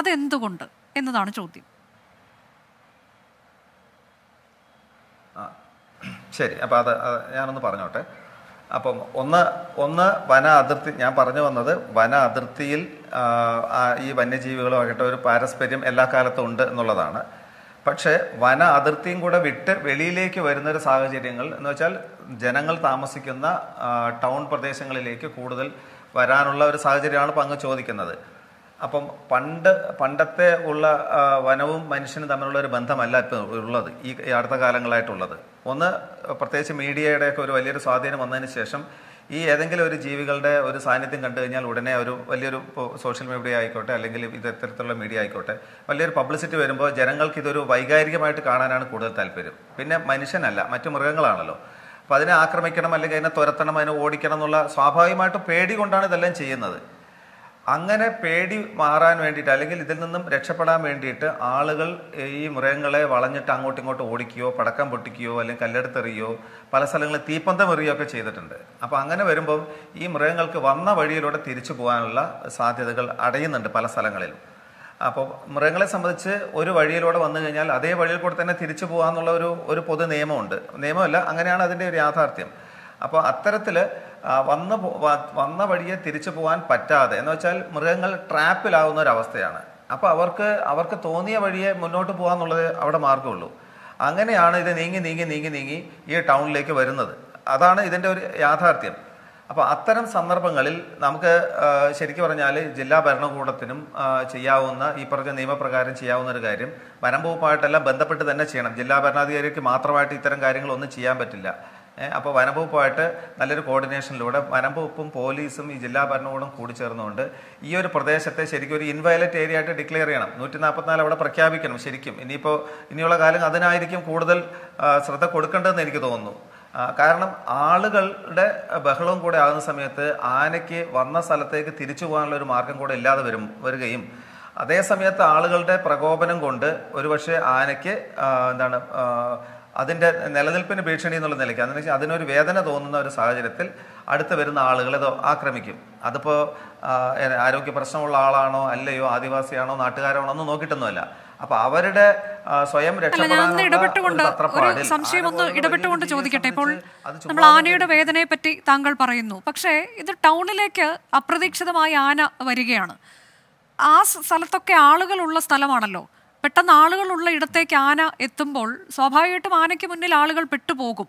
അതെന്തുകൊണ്ട് എന്നതാണ് ചോദ്യം ശരി അപ്പൊ അത് ഞാനൊന്ന് പറഞ്ഞോട്ടെ അപ്പം ഒന്ന് ഒന്ന് വന അതിർത്തി ഞാൻ പറഞ്ഞു വന്നത് വന അതിർത്തിയിൽ ഈ വന്യജീവികളുമായിട്ട് ഒരു പാരസ്പര്യം എല്ലാ കാലത്തും ഉണ്ട് എന്നുള്ളതാണ് പക്ഷേ വന അതിർത്തിയും കൂടെ വിട്ട് വെളിയിലേക്ക് വരുന്ന ഒരു സാഹചര്യങ്ങൾ എന്ന് വെച്ചാൽ ജനങ്ങൾ താമസിക്കുന്ന ടൗൺ പ്രദേശങ്ങളിലേക്ക് കൂടുതൽ വരാനുള്ള ഒരു സാഹചര്യമാണ് അങ്ങ് ചോദിക്കുന്നത് അപ്പം പണ്ട് പണ്ടത്തെ ഉള്ള വനവും മനുഷ്യനും തമ്മിലുള്ള ഒരു ബന്ധമല്ല ഇപ്പോൾ ഉള്ളത് ഈ അടുത്ത കാലങ്ങളായിട്ടുള്ളത് ഒന്ന് പ്രത്യേകിച്ച് ഒക്കെ ഒരു വലിയൊരു സ്വാധീനം വന്നതിന് ശേഷം ഈ ഏതെങ്കിലും ഒരു ജീവികളുടെ ഒരു സാന്നിധ്യം കണ്ടു കഴിഞ്ഞാൽ ഉടനെ ഒരു വലിയൊരു സോഷ്യൽ മീഡിയ ആയിക്കോട്ടെ അല്ലെങ്കിൽ ഇത്തരത്തിലുള്ള മീഡിയ ആയിക്കോട്ടെ വലിയൊരു പബ്ലിസിറ്റി വരുമ്പോൾ ജനങ്ങൾക്ക് ഇതൊരു വൈകാരികമായിട്ട് കാണാനാണ് കൂടുതൽ താല്പര്യം പിന്നെ മനുഷ്യനല്ല മറ്റു മൃഗങ്ങളാണല്ലോ അപ്പം അതിനെ ആക്രമിക്കണം അല്ലെങ്കിൽ അതിനെ തുരത്തണം അതിനെ ഓടിക്കണം എന്നുള്ള സ്വാഭാവികമായിട്ട് പേടി കൊണ്ടാണ് ഇതെല്ലാം ചെയ്യുന്നത് അങ്ങനെ പേടി മാറാൻ വേണ്ടിയിട്ട് അല്ലെങ്കിൽ ഇതിൽ നിന്നും രക്ഷപ്പെടാൻ വേണ്ടിയിട്ട് ആളുകൾ ഈ മൃഗങ്ങളെ വളഞ്ഞിട്ട് അങ്ങോട്ടും ഇങ്ങോട്ടും ഓടിക്കുകയോ പടക്കം പൊട്ടിക്കുകയോ അല്ലെങ്കിൽ കല്ലെടുത്തെറിയോ പല സ്ഥലങ്ങളിൽ തീപ്പന്തം എറിയുകയോ ഒക്കെ ചെയ്തിട്ടുണ്ട് അപ്പോൾ അങ്ങനെ വരുമ്പം ഈ മൃഗങ്ങൾക്ക് വന്ന വഴിയിലൂടെ തിരിച്ചു പോകാനുള്ള സാധ്യതകൾ അടയുന്നുണ്ട് പല സ്ഥലങ്ങളിലും അപ്പോൾ മൃഗങ്ങളെ സംബന്ധിച്ച് ഒരു വഴിയിലൂടെ വന്നു കഴിഞ്ഞാൽ അതേ വഴിയിൽ കൂടെ തന്നെ തിരിച്ചു പോകാമെന്നുള്ള ഒരു ഒരു പൊതു നിയമമുണ്ട് നിയമമല്ല അങ്ങനെയാണ് അതിൻ്റെ ഒരു യാഥാർത്ഥ്യം അപ്പോൾ അത്തരത്തിൽ വന്ന് വന്ന വഴിയെ തിരിച്ചു പോകാൻ പറ്റാതെ എന്ന് വെച്ചാൽ മൃഗങ്ങൾ ട്രാപ്പിലാവുന്ന ഒരവസ്ഥയാണ് അപ്പോൾ അവർക്ക് അവർക്ക് തോന്നിയ വഴിയെ മുന്നോട്ട് പോകാന്നുള്ളത് അവിടെ മാർഗമുള്ളൂ അങ്ങനെയാണ് ഇത് നീങ്ങി നീങ്ങി നീങ്ങി നീങ്ങി ഈ ടൗണിലേക്ക് വരുന്നത് അതാണ് ഇതിൻ്റെ ഒരു യാഥാർത്ഥ്യം അപ്പോൾ അത്തരം സന്ദർഭങ്ങളിൽ നമുക്ക് ശരിക്കു പറഞ്ഞാൽ ജില്ലാ ഭരണകൂടത്തിനും ചെയ്യാവുന്ന ഈ പറഞ്ഞ നിയമപ്രകാരം ചെയ്യാവുന്ന ഒരു കാര്യം വനംവകുപ്പായിട്ടെല്ലാം ബന്ധപ്പെട്ട് തന്നെ ചെയ്യണം ജില്ലാ ഭരണാധികാരിക്ക് മാത്രമായിട്ട് ഇത്തരം കാര്യങ്ങളൊന്നും ചെയ്യാൻ പറ്റില്ല അപ്പോൾ വനംവകുപ്പുമായിട്ട് നല്ലൊരു കോർഡിനേഷനിലൂടെ വനംവകുപ്പും പോലീസും ഈ ജില്ലാ ഭരണകൂടം കൂടി ചേർന്നുകൊണ്ട് ഈ ഒരു പ്രദേശത്തെ ശരിക്കും ഒരു ഇൻവയലറ്റ് ഏരിയ ആയിട്ട് ഡിക്ലെയർ ചെയ്യണം നൂറ്റി നാൽപ്പത്തിനാല് അവിടെ പ്രഖ്യാപിക്കണം ശരിക്കും ഇനിയിപ്പോൾ ഇനിയുള്ള കാലം അതിനായിരിക്കും കൂടുതൽ ശ്രദ്ധ കൊടുക്കേണ്ടതെന്ന് എനിക്ക് തോന്നുന്നു കാരണം ആളുകളുടെ ബഹളവും കൂടെ ആകുന്ന സമയത്ത് ആനയ്ക്ക് വന്ന സ്ഥലത്തേക്ക് തിരിച്ചു പോകാനുള്ള ഒരു മാർഗം കൂടെ ഇല്ലാതെ വരും വരികയും അതേ ആളുകളുടെ പ്രകോപനം കൊണ്ട് ഒരുപക്ഷെ ആനയ്ക്ക് എന്താണ് അതിൻ്റെ നിലനിൽപ്പിന് ഭീഷണി എന്നുള്ള നിലയ്ക്ക് അതിന് അതിനൊരു വേദന തോന്നുന്ന ഒരു സാഹചര്യത്തിൽ അടുത്ത് വരുന്ന ആളുകളെ ആക്രമിക്കും അതിപ്പോൾ ആരോഗ്യ പ്രശ്നമുള്ള ആളാണോ അല്ലയോ ആദിവാസിയാണോ നാട്ടുകാരാണോ ഒന്നും നോക്കിയിട്ടൊന്നുമല്ല അപ്പൊ അവരുടെ സ്വയം രക്ഷപ്പെടാനുള്ള ഒന്ന് ഇടപെട്ടുകൊണ്ട് ചോദിക്കട്ടെ ഇപ്പോൾ നമ്മൾ ആനയുടെ വേദനയെ പറ്റി താങ്കൾ പറയുന്നു പക്ഷേ ഇത് ടൗണിലേക്ക് അപ്രതീക്ഷിതമായി ആന വരികയാണ് ആ സ്ഥലത്തൊക്കെ ആളുകളുള്ള സ്ഥലമാണല്ലോ പെട്ടെന്ന് ആളുകളുള്ള ഇടത്തേക്ക് ആന എത്തുമ്പോൾ സ്വാഭാവികമായിട്ടും ആനയ്ക്ക് മുന്നിൽ ആളുകൾ പെട്ടുപോകും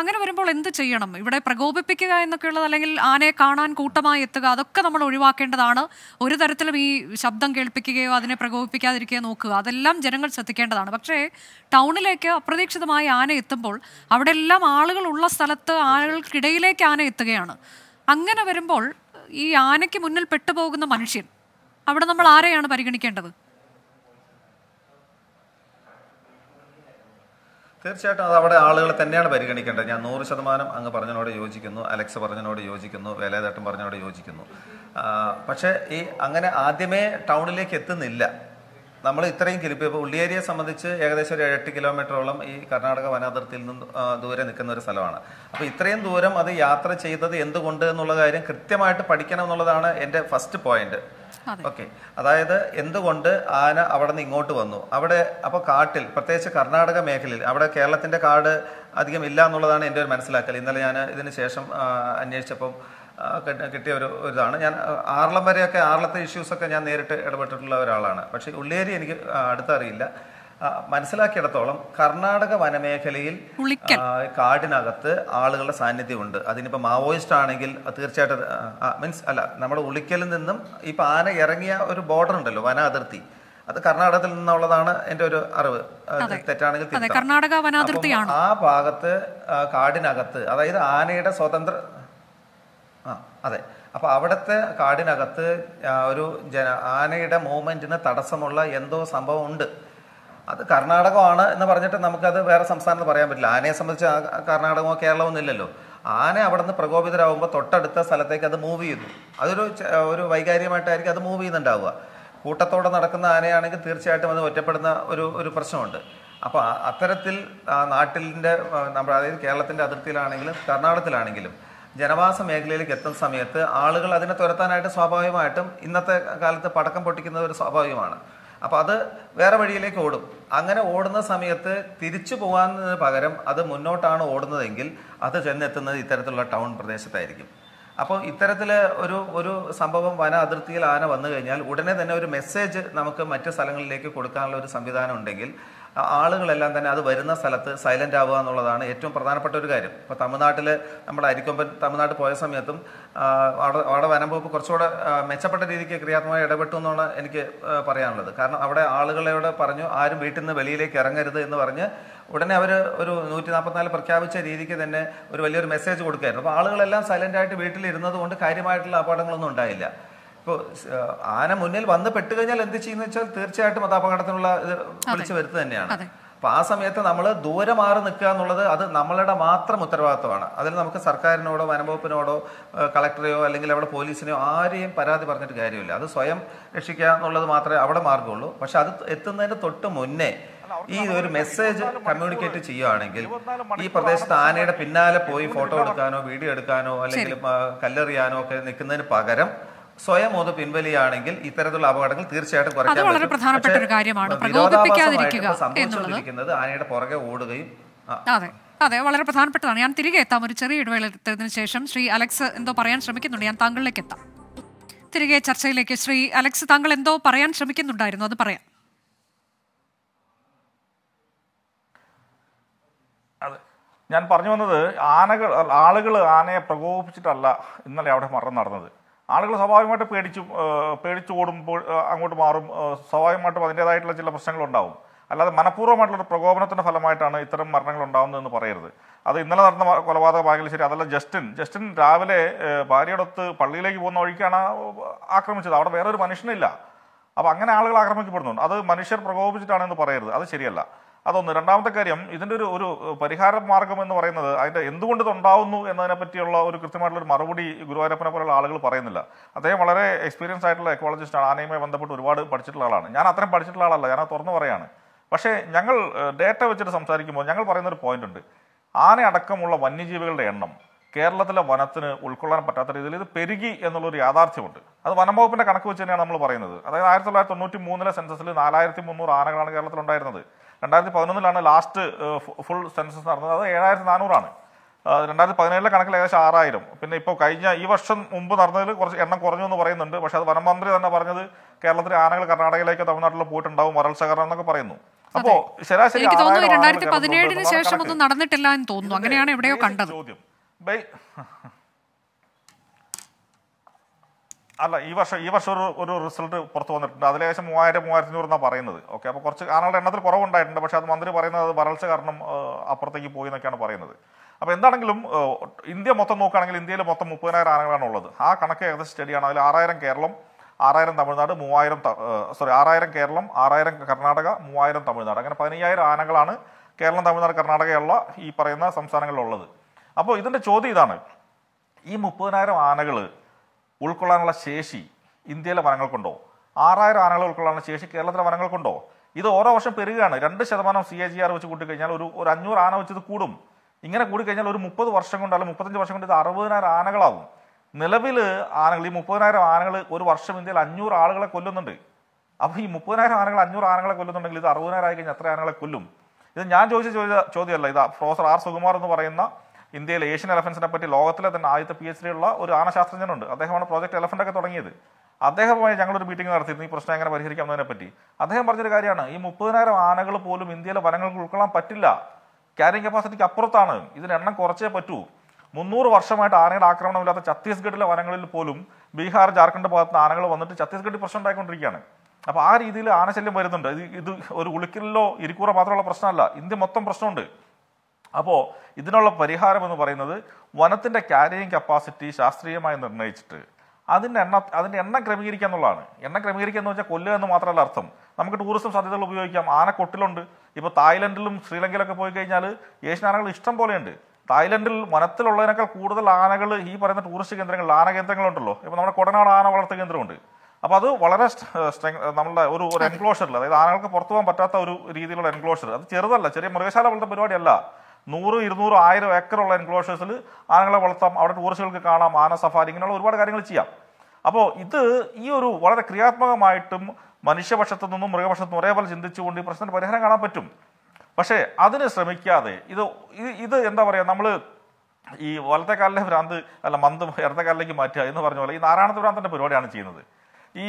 അങ്ങനെ വരുമ്പോൾ എന്ത് ചെയ്യണം ഇവിടെ പ്രകോപിപ്പിക്കുക എന്നൊക്കെയുള്ളത് അല്ലെങ്കിൽ ആനയെ കാണാൻ കൂട്ടമായി എത്തുക അതൊക്കെ നമ്മൾ ഒഴിവാക്കേണ്ടതാണ് ഒരു തരത്തിലും ഈ ശബ്ദം കേൾപ്പിക്കുകയോ അതിനെ പ്രകോപിപ്പിക്കാതിരിക്കുകയോ നോക്കുക അതെല്ലാം ജനങ്ങൾ ശ്രദ്ധിക്കേണ്ടതാണ് പക്ഷേ ടൗണിലേക്ക് അപ്രതീക്ഷിതമായി ആന എത്തുമ്പോൾ അവിടെ എല്ലാം ആളുകളുള്ള സ്ഥലത്ത് ആളുകൾക്കിടയിലേക്ക് ആന എത്തുകയാണ് അങ്ങനെ വരുമ്പോൾ ഈ ആനയ്ക്ക് മുന്നിൽ പെട്ടുപോകുന്ന മനുഷ്യൻ അവിടെ നമ്മൾ ആരെയാണ് പരിഗണിക്കേണ്ടത് തീർച്ചയായിട്ടും അത് അവിടെ ആളുകളെ തന്നെയാണ് പരിഗണിക്കേണ്ടത് ഞാൻ നൂറ് ശതമാനം അങ്ങ് പറഞ്ഞതിനോട് യോജിക്കുന്നു അലക്സ് പറഞ്ഞതിനോട് യോജിക്കുന്നു വേലേതേട്ടം പറഞ്ഞതിനോട് യോജിക്കുന്നു പക്ഷേ ഈ അങ്ങനെ ആദ്യമേ ടൗണിലേക്ക് എത്തുന്നില്ല നമ്മൾ ഇത്രയും കിലിപ്പ് ഇപ്പോൾ ഉള്ളിയേരിയെ സംബന്ധിച്ച് ഏകദേശം ഒരു എട്ട് കിലോമീറ്ററോളം ഈ കർണാടക വനാതിർത്തിയിൽ നിന്ന് ദൂരെ നിൽക്കുന്ന ഒരു സ്ഥലമാണ് അപ്പോൾ ഇത്രയും ദൂരം അത് യാത്ര ചെയ്തത് എന്തുകൊണ്ട് എന്നുള്ള കാര്യം കൃത്യമായിട്ട് പഠിക്കണം എന്നുള്ളതാണ് എൻ്റെ ഫസ്റ്റ് പോയിന്റ് ഓക്കെ അതായത് എന്തുകൊണ്ട് ആന അവിടെ നിന്ന് ഇങ്ങോട്ട് വന്നു അവിടെ അപ്പോൾ കാട്ടിൽ പ്രത്യേകിച്ച് കർണാടക മേഖലയിൽ അവിടെ കേരളത്തിന്റെ കാട് അധികം ഇല്ല എന്നുള്ളതാണ് എൻ്റെ ഒരു മനസ്സിലാക്കൽ ഇന്നലെ ഞാൻ ഇതിന് ശേഷം അന്വേഷിച്ചപ്പം കിട്ടിയ ഒരു ഇതാണ് ഞാൻ ആറളം വരെയൊക്കെ ആറളത്തെ ഇഷ്യൂസൊക്കെ ഞാൻ നേരിട്ട് ഇടപെട്ടിട്ടുള്ള ഒരാളാണ് പക്ഷേ ഉള്ളേരി എനിക്ക് അടുത്തറിയില്ല മനസ്സിലാക്കിയിടത്തോളം കർണാടക വനമേഖലയിൽ കാടിനകത്ത് ആളുകളുടെ സാന്നിധ്യം ഉണ്ട് അതിനിപ്പോ മാവോയിസ്റ്റ് ആണെങ്കിൽ തീർച്ചയായിട്ടും മീൻസ് അല്ല നമ്മുടെ ഉളിക്കലിൽ നിന്നും ഇപ്പൊ ആന ഇറങ്ങിയ ഒരു ബോർഡർ ഉണ്ടല്ലോ വന അതിർത്തി അത് കർണാടകത്തിൽ നിന്നുള്ളതാണ് എന്റെ ഒരു അറിവ് തെറ്റാണെങ്കിൽ കർണാടക വനാതിർത്തിയാണ് ആ ഭാഗത്ത് കാടിനകത്ത് അതായത് ആനയുടെ സ്വതന്ത്ര ആ അതെ അപ്പോൾ അവിടുത്തെ കാടിനകത്ത് ഒരു ജന ആനയുടെ മൂവ്മെന്റിന് തടസ്സമുള്ള എന്തോ സംഭവം ഉണ്ട് അത് കർണാടകമാണ് എന്ന് പറഞ്ഞിട്ട് നമുക്കത് വേറെ സംസ്ഥാനത്ത് പറയാൻ പറ്റില്ല ആനയെ സംബന്ധിച്ച് കർണാടകമോ കേരളമോ ഒന്നുമില്ലല്ലോ ആന അവിടെ നിന്ന് പ്രകോപിതരാകുമ്പോൾ തൊട്ടടുത്ത സ്ഥലത്തേക്ക് അത് മൂവ് ചെയ്യുന്നു അതൊരു ഒരു വൈകാരികമായിട്ടായിരിക്കും അത് മൂവ് ചെയ്യുന്നുണ്ടാവുക കൂട്ടത്തോടെ നടക്കുന്ന ആനയാണെങ്കിൽ തീർച്ചയായിട്ടും അത് ഒറ്റപ്പെടുന്ന ഒരു ഒരു പ്രശ്നമുണ്ട് അപ്പോൾ അത്തരത്തിൽ നാട്ടിലിൻ്റെ നമ്മൾ അതായത് കേരളത്തിൻ്റെ അതിർത്തിയിലാണെങ്കിലും കർണാടകത്തിലാണെങ്കിലും ജനവാസ മേഖലയിലേക്ക് എത്തുന്ന സമയത്ത് ആളുകൾ അതിനെ തുരത്താനായിട്ട് സ്വാഭാവികമായിട്ടും ഇന്നത്തെ കാലത്ത് പടക്കം പൊട്ടിക്കുന്നത് ഒരു സ്വാഭാവികമാണ് അപ്പോൾ അത് വേറെ വഴിയിലേക്ക് ഓടും അങ്ങനെ ഓടുന്ന സമയത്ത് തിരിച്ചു പോകാനതിന് പകരം അത് മുന്നോട്ടാണ് ഓടുന്നതെങ്കിൽ അത് ചെന്നെത്തുന്നത് ഇത്തരത്തിലുള്ള ടൗൺ പ്രദേശത്തായിരിക്കും അപ്പോൾ ഇത്തരത്തിൽ ഒരു ഒരു സംഭവം വന അതിർത്തിയിൽ ആന വന്നു കഴിഞ്ഞാൽ ഉടനെ തന്നെ ഒരു മെസ്സേജ് നമുക്ക് മറ്റ് സ്ഥലങ്ങളിലേക്ക് കൊടുക്കാനുള്ള ഒരു സംവിധാനം ഉണ്ടെങ്കിൽ ആളുകളെല്ലാം തന്നെ അത് വരുന്ന സ്ഥലത്ത് സൈലൻ്റ് ആവുക എന്നുള്ളതാണ് ഏറ്റവും പ്രധാനപ്പെട്ട ഒരു കാര്യം ഇപ്പോൾ തമിഴ്നാട്ടിൽ നമ്മൾ അരിക്കൊമ്പൻ തമിഴ്നാട് പോയ സമയത്തും അവിടെ അവിടെ വനംവകുപ്പ് കുറച്ചുകൂടെ മെച്ചപ്പെട്ട രീതിക്ക് ക്രിയാത്മകമായി ഇടപെട്ടു എന്നാണ് എനിക്ക് പറയാനുള്ളത് കാരണം അവിടെ ആളുകളോട് പറഞ്ഞു ആരും വീട്ടിൽ നിന്ന് വെളിയിലേക്ക് ഇറങ്ങരുത് എന്ന് പറഞ്ഞ് ഉടനെ അവർ ഒരു നൂറ്റി നാൽപ്പത്തിനാല് പ്രഖ്യാപിച്ച രീതിക്ക് തന്നെ ഒരു വലിയൊരു മെസ്സേജ് കൊടുക്കുകയായിരുന്നു അപ്പോൾ ആളുകളെല്ലാം സൈലൻ്റായിട്ട് വീട്ടിലിരുന്നത് കൊണ്ട് കാര്യമായിട്ടുള്ള അപകടങ്ങളൊന്നും ഉണ്ടായില്ല ഇപ്പോൾ ആന മുന്നിൽ വന്ന് പെട്ട് കഴിഞ്ഞാൽ എന്ത് ചെയ്യുന്ന വെച്ചാൽ തീർച്ചയായിട്ടും അത് അപകടത്തിനുള്ള ഇത് വിളിച്ചു വരുത്തു തന്നെയാണ് അപ്പൊ ആ സമയത്ത് നമ്മൾ ദൂരെ മാറി നിൽക്കുക എന്നുള്ളത് അത് നമ്മളുടെ മാത്രം ഉത്തരവാദിത്വമാണ് അതിൽ നമുക്ക് സർക്കാരിനോടോ വനംവകുപ്പിനോടോ കളക്ടറെയോ അല്ലെങ്കിൽ അവിടെ പോലീസിനെയോ ആരെയും പരാതി പറഞ്ഞിട്ട് കാര്യമില്ല അത് സ്വയം രക്ഷിക്കുക എന്നുള്ളത് മാത്രമേ അവിടെ മാർഗമുള്ളൂ പക്ഷെ അത് എത്തുന്നതിന് തൊട്ട് മുന്നേ ഈ ഒരു മെസ്സേജ് കമ്മ്യൂണിക്കേറ്റ് ചെയ്യുകയാണെങ്കിൽ ഈ പ്രദേശത്ത് ആനയുടെ പിന്നാലെ പോയി ഫോട്ടോ എടുക്കാനോ വീഡിയോ എടുക്കാനോ അല്ലെങ്കിൽ കല്ലെറിയാനോ ഒക്കെ നിൽക്കുന്നതിന് പകരം സ്വയം ഒന്ന് പിൻവലിയാണെങ്കിൽ ഇത്തരത്തിലുള്ള അപകടങ്ങൾ തീർച്ചയായിട്ടും കുറയ്ക്കാൻ വളരെ പ്രധാനപ്പെട്ട ഒരു കാര്യമാണ് സംഭവിച്ചുകൊണ്ടിരിക്കുന്നത് ആനയുടെ പുറകെ ഓടുകയും അതെ വളരെ പ്രധാനപ്പെട്ടതാണ് ഞാൻ തിരികെ എത്താം ഒരു ചെറിയ ഇടവേള എടുത്തതിന് ശേഷം ശ്രീ അലക്സ് എന്തോ പറയാൻ ശ്രമിക്കുന്നുണ്ട് ഞാൻ താങ്കളിലേക്ക് എത്താം തിരികെ ചർച്ചയിലേക്ക് ശ്രീ അലക്സ് താങ്കൾ എന്തോ പറയാൻ ശ്രമിക്കുന്നുണ്ടായിരുന്നു അത് പറയാം അതെ ഞാൻ പറഞ്ഞു വന്നത് ആനകൾ ആളുകൾ ആനയെ പ്രകോപിപ്പിച്ചിട്ടല്ല ഇന്നലെ അവിടെ മരണം നടന്നത് ആളുകൾ സ്വാഭാവികമായിട്ട് പേടിച്ചു പേടിച്ചു ഓടുമ്പോൾ അങ്ങോട്ട് മാറും സ്വാഭാവികമായിട്ടും അതിൻ്റേതായിട്ടുള്ള ചില പ്രശ്നങ്ങളുണ്ടാവും അല്ലാതെ മനഃപൂർവ്വമായിട്ടുള്ള പ്രകോപനത്തിൻ്റെ ഫലമായിട്ടാണ് ഇത്തരം മരണങ്ങൾ ഉണ്ടാകുന്നതെന്ന് പറയരുത് അത് ഇന്നലെ നടന്ന കൊലപാതക ഭാഗ്യം ശരി അതല്ല ജസ്റ്റിൻ ജസ്റ്റിൻ രാവിലെ ഭാര്യയോടൊത്ത് പള്ളിയിലേക്ക് പോകുന്ന വഴിക്കാണ് ആക്രമിച്ചത് അവിടെ വേറൊരു മനുഷ്യനില്ല അപ്പോൾ അങ്ങനെ ആളുകൾ ആക്രമിക്കപ്പെടുന്നുണ്ട് അത് മനുഷ്യർ പ്രകോപിച്ചിട്ടാണെന്ന് പറയരുത് അത് ശരിയല്ല അതൊന്ന് രണ്ടാമത്തെ കാര്യം ഇതിൻ്റെ ഒരു ഒരു പരിഹാര മാർഗം എന്ന് പറയുന്നത് അതിൻ്റെ എന്തുകൊണ്ട് ഇതുണ്ടാവുന്നു എന്നതിനെ പറ്റിയുള്ള ഒരു കൃത്യമായിട്ടുള്ള ഒരു മറുപടി ഗുരുവായൂരപ്പനെ പോലെയുള്ള ആളുകൾ പറയുന്നില്ല അദ്ദേഹം വളരെ എക്സ്പീരിയൻസ് ആയിട്ടുള്ള എക്കോളജിസ്റ്റാണ് ആനയുമായി ബന്ധപ്പെട്ട് ഒരുപാട് പഠിച്ചിട്ടുള്ള ആളാണ് ഞാൻ അത്രയും പഠിച്ചിട്ടുള്ള ആളല്ല ഞാൻ തുറന്നു പറയാണ് പക്ഷേ ഞങ്ങൾ ഡേറ്റ വെച്ചിട്ട് സംസാരിക്കുമ്പോൾ ഞങ്ങൾ പറയുന്നൊരു പോയിന്റ് ഉണ്ട് ആന അടക്കമുള്ള വന്യജീവികളുടെ എണ്ണം കേരളത്തിലെ വനത്തിന് ഉൾക്കൊള്ളാൻ പറ്റാത്ത രീതിയിൽ ഇത് പെരുകി എന്നുള്ളൊരു യാഥാർത്ഥ്യമുണ്ട് അത് വനം വകുപ്പിൻ്റെ കണക്ക് വെച്ച് തന്നെയാണ് നമ്മൾ പറയുന്നത് അതായത് ആയിരത്തി തൊള്ളായിരത്തി തൊണ്ണൂറ്റി മൂന്നിലെ സെൻസസിൽ നാലായിരത്തി മുന്നൂറ് ആനകളാണ് കേരളത്തിലുണ്ടായിരുന്നത് രണ്ടായിരത്തി പതിനൊന്നിലാണ് ലാസ്റ്റ് ഫുൾ സെൻസസ് നടന്നത് അത് ഏഴായിരത്തി നാനൂറാണ് രണ്ടായിരത്തി പതിനേഴിലെ കണക്കിൽ ഏകദേശം ആറായിരം പിന്നെ ഇപ്പോൾ കഴിഞ്ഞ ഈ വർഷം മുമ്പ് നടന്നതിൽ കുറച്ച് എണ്ണം കുറഞ്ഞു എന്ന് പറയുന്നുണ്ട് പക്ഷേ അത് വനമന്ത്രി തന്നെ പറഞ്ഞത് കേരളത്തിലെ ആനകൾ കർണാടകയിലേക്ക് തമിഴ്നാട്ടിൽ പോയിട്ടുണ്ടാവും വരൾച്ച കാരണം എന്നൊക്കെ പറയുന്നു അപ്പോ ശരാശരി രണ്ടായിരത്തി പതിനേഴിന് ശേഷം ഒന്നും നടന്നിട്ടില്ല എന്ന് തോന്നുന്നു അങ്ങനെയാണ് എവിടെയോ കണ്ടത് ചോദ്യം ബൈ അല്ല ഈ വർഷം ഈ വർഷം ഒരു ഒരു റിസൾട്ട് പുറത്തു വന്നിട്ടുണ്ട് അതിലേകദേശം ഏകദേശം മൂവായിരം മൂവായിരത്തിനൂറ് എന്നാണ് പറയുന്നത് ഓക്കെ അപ്പോൾ കുറച്ച് ആനകളുടെ എണ്ണത്തിൽ കുറവുണ്ടായിട്ടുണ്ട് പക്ഷേ അത് മന്ത്രി പറയുന്നത് അത് വരൾച്ച കാരണം അപ്പുറത്തേക്ക് പോയി എന്നൊക്കെയാണ് പറയുന്നത് അപ്പോൾ എന്താണെങ്കിലും ഇന്ത്യ മൊത്തം നോക്കുകയാണെങ്കിൽ ഇന്ത്യയിൽ മൊത്തം മുപ്പതിനായിരം ആനകളാണ് ഉള്ളത് ആ കണക്ക് ഏകദേശം സ്റ്റഡിയാണ് അതിൽ ആറായിരം കേരളം ആറായിരം തമിഴ്നാട് മൂവായിരം സോറി ആറായിരം കേരളം ആറായിരം കർണാടക മൂവായിരം തമിഴ്നാട് അങ്ങനെ പതിനയ്യായിരം ആനകളാണ് കേരളം തമിഴ്നാട് കർണാടകയുള്ള ഈ പറയുന്ന സംസ്ഥാനങ്ങളിലുള്ളത് അപ്പോൾ ഇതിൻ്റെ ചോദ്യം ഇതാണ് ഈ മുപ്പതിനായിരം ആനകൾ ഉൾക്കൊള്ളാനുള്ള ശേഷി ഇന്ത്യയിലെ വനങ്ങൾക്കുണ്ടോ ആറായിരം ആനകളെ ഉൾക്കൊള്ളാനുള്ള ശേഷി കേരളത്തിലെ വനങ്ങൾക്കുണ്ടോ ഇത് ഓരോ വർഷം പെരുകയാണ് രണ്ട് ശതമാനം സി എ ജി ആർ വെച്ച് കൂട്ടിക്കഴിഞ്ഞാൽ ഒരു ഒരു അഞ്ഞൂറ് ആന വെച്ചത് കൂടും ഇങ്ങനെ കൂടിക്കഴിഞ്ഞാൽ ഒരു മുപ്പത് വർഷം കൊണ്ട് അല്ലെങ്കിൽ മുപ്പത്തഞ്ച് വർഷം കൊണ്ട് ഇത് അറുപതിനായിരം ആനകളാവും നിലവിൽ ആനകൾ ഈ മുപ്പതിനായിരം ആനകൾ ഒരു വർഷം ഇന്ത്യയിൽ അഞ്ഞൂറ് ആളുകളെ കൊല്ലുന്നുണ്ട് അപ്പോൾ ഈ മുപ്പതിനായിരം ആനകൾ അഞ്ഞൂറ് ആനകളെ കൊല്ലുന്നുണ്ടെങ്കിൽ ഇത് അറുപതിനായിരം ആയി കഴിഞ്ഞാൽ എത്ര ആനകളെ കൊല്ലും ഇത് ഞാൻ ചോദിച്ച ചോദ്യമല്ല ഇത് പ്രൊഫസർ ആർ സുകുമാർ എന്ന് പറയുന്ന ഇന്ത്യയിൽ ഏഷ്യൻ എലഫൻസിനെ പറ്റി ലോകത്തിലെ തന്നെ ആദ്യത്തെ പി എച്ച് ഡി ഉള്ള ഒരു ആണശാസ്ത്രജ്ഞനുണ്ട് അദ്ദേഹമാണ് പ്രോജക്റ്റ് എലഫൻ്റ് ഒക്കെ തുടങ്ങിയത് അദ്ദേഹവുമായി ഞങ്ങളൊരു മീറ്റിംഗ് നടത്തിയിരുന്നു ഈ പ്രശ്നം എങ്ങനെ പരിഹരിക്കാം എന്നതിനെ പറ്റി അദ്ദേഹം പറഞ്ഞൊരു കാര്യമാണ് ഈ മുപ്പതിനായിരം ആനകൾ പോലും ഇന്ത്യയിലെ വനങ്ങൾക്ക് ഉൾക്കൊള്ളാൻ പറ്റില്ല ക്യാരിങ് കപ്പാസിറ്റിക്ക് അപ്പുറത്താണ് ഇതിന് എണ്ണം കുറച്ചേ പറ്റൂ മുന്നൂറ് വർഷമായിട്ട് ആനയുടെ ആക്രമണമില്ലാത്ത ഛത്തീസ്ഗഡിലെ വനങ്ങളിൽ പോലും ബീഹാർ ജാർഖണ്ഡ് ഭാഗത്ത് ആനകൾ വന്നിട്ട് ഛത്തീസ്ഗഡിൽ പ്രശ്നം ഉണ്ടായിക്കൊണ്ടിരിക്കുകയാണ് അപ്പോൾ ആ രീതിയിൽ ആനശല്യം വരുന്നുണ്ട് ഇത് ഇത് ഒരു ഉളിക്കലിലോ ഇരിക്കൂറോ മാത്രമുള്ള പ്രശ്നമല്ല ഇന്ത്യ മൊത്തം പ്രശ്നമുണ്ട് അപ്പോൾ ഇതിനുള്ള പരിഹാരം എന്ന് പറയുന്നത് വനത്തിൻ്റെ ക്യാരിയിങ് കപ്പാസിറ്റി ശാസ്ത്രീയമായി നിർണ്ണയിച്ചിട്ട് അതിൻ്റെ എണ്ണ അതിൻ്റെ എണ്ണം ക്രമീകരിക്കുക എന്നുള്ളതാണ് എണ്ണം ക്രമീകരിക്കുക എന്ന് വെച്ചാൽ കൊല്ലുക എന്ന് മാത്രമല്ല അർത്ഥം നമുക്ക് ടൂറിസം സാധ്യതകൾ ഉപയോഗിക്കാം ആനക്കൊട്ടിലുണ്ട് ഇപ്പോൾ തായ്ലൻഡിലും ശ്രീലങ്കയിലൊക്കെ പോയി കഴിഞ്ഞാൽ ഏഷ്യൻ ആനകൾ ഇഷ്ടം പോലെയുണ്ട് തായ്ലൻഡിൽ വനത്തിലുള്ളതിനേക്കാൾ കൂടുതൽ ആനകൾ ഈ പറയുന്ന ടൂറിസ്റ്റ് കേന്ദ്രങ്ങളിൽ ആന കേന്ദ്രങ്ങളുണ്ടല്ലോ ഇപ്പോൾ നമ്മുടെ കൊടനാട് ആന വളർത്തു കേന്ദ്രമുണ്ട് അപ്പോൾ അത് വളരെ നമ്മുടെ ഒരു ഒരു എൻക്ലോഷറിൽ അതായത് ആനകൾക്ക് പുറത്തു പോകാൻ പറ്റാത്ത ഒരു രീതിയിലുള്ള എൻക്ലോഷർ അത് ചെറുതല്ല ചെറിയ മൃഗശാല പോലത്തെ പരിപാടിയല്ല നൂറും ഇരുന്നൂറും ആയിരം ഏക്കറുള്ള എൻക്ലോഷേഴ്സിൽ ആനകളെ വളർത്താം അവിടെ ടൂറിസ്റ്റുകൾക്ക് കാണാം ആന സഫാരി ഇങ്ങനെയുള്ള ഒരുപാട് കാര്യങ്ങൾ ചെയ്യാം അപ്പോൾ ഇത് ഈ ഒരു വളരെ ക്രിയാത്മകമായിട്ടും മനുഷ്യപക്ഷത്തു നിന്നും മൃഗപക്ഷത്തു നിന്നും ഒരേപോലെ ചിന്തിച്ചുകൊണ്ട് ഈ പ്രശ്നത്തിന് പരിഹാരം കാണാൻ പറ്റും പക്ഷേ അതിന് ശ്രമിക്കാതെ ഇത് ഇത് എന്താ പറയുക നമ്മൾ ഈ വലത്തെ കാലിലെ ഭ്രാന്ത് അല്ല മന്ത് ഇടത്തെ കാലിലേക്ക് മാറ്റുക എന്ന് പറഞ്ഞ പോലെ ഈ നാരായണത്ത് ഭ്രാന്തിൻ്റെ പരിപാടിയാണ് ചെയ്യുന്നത് ഈ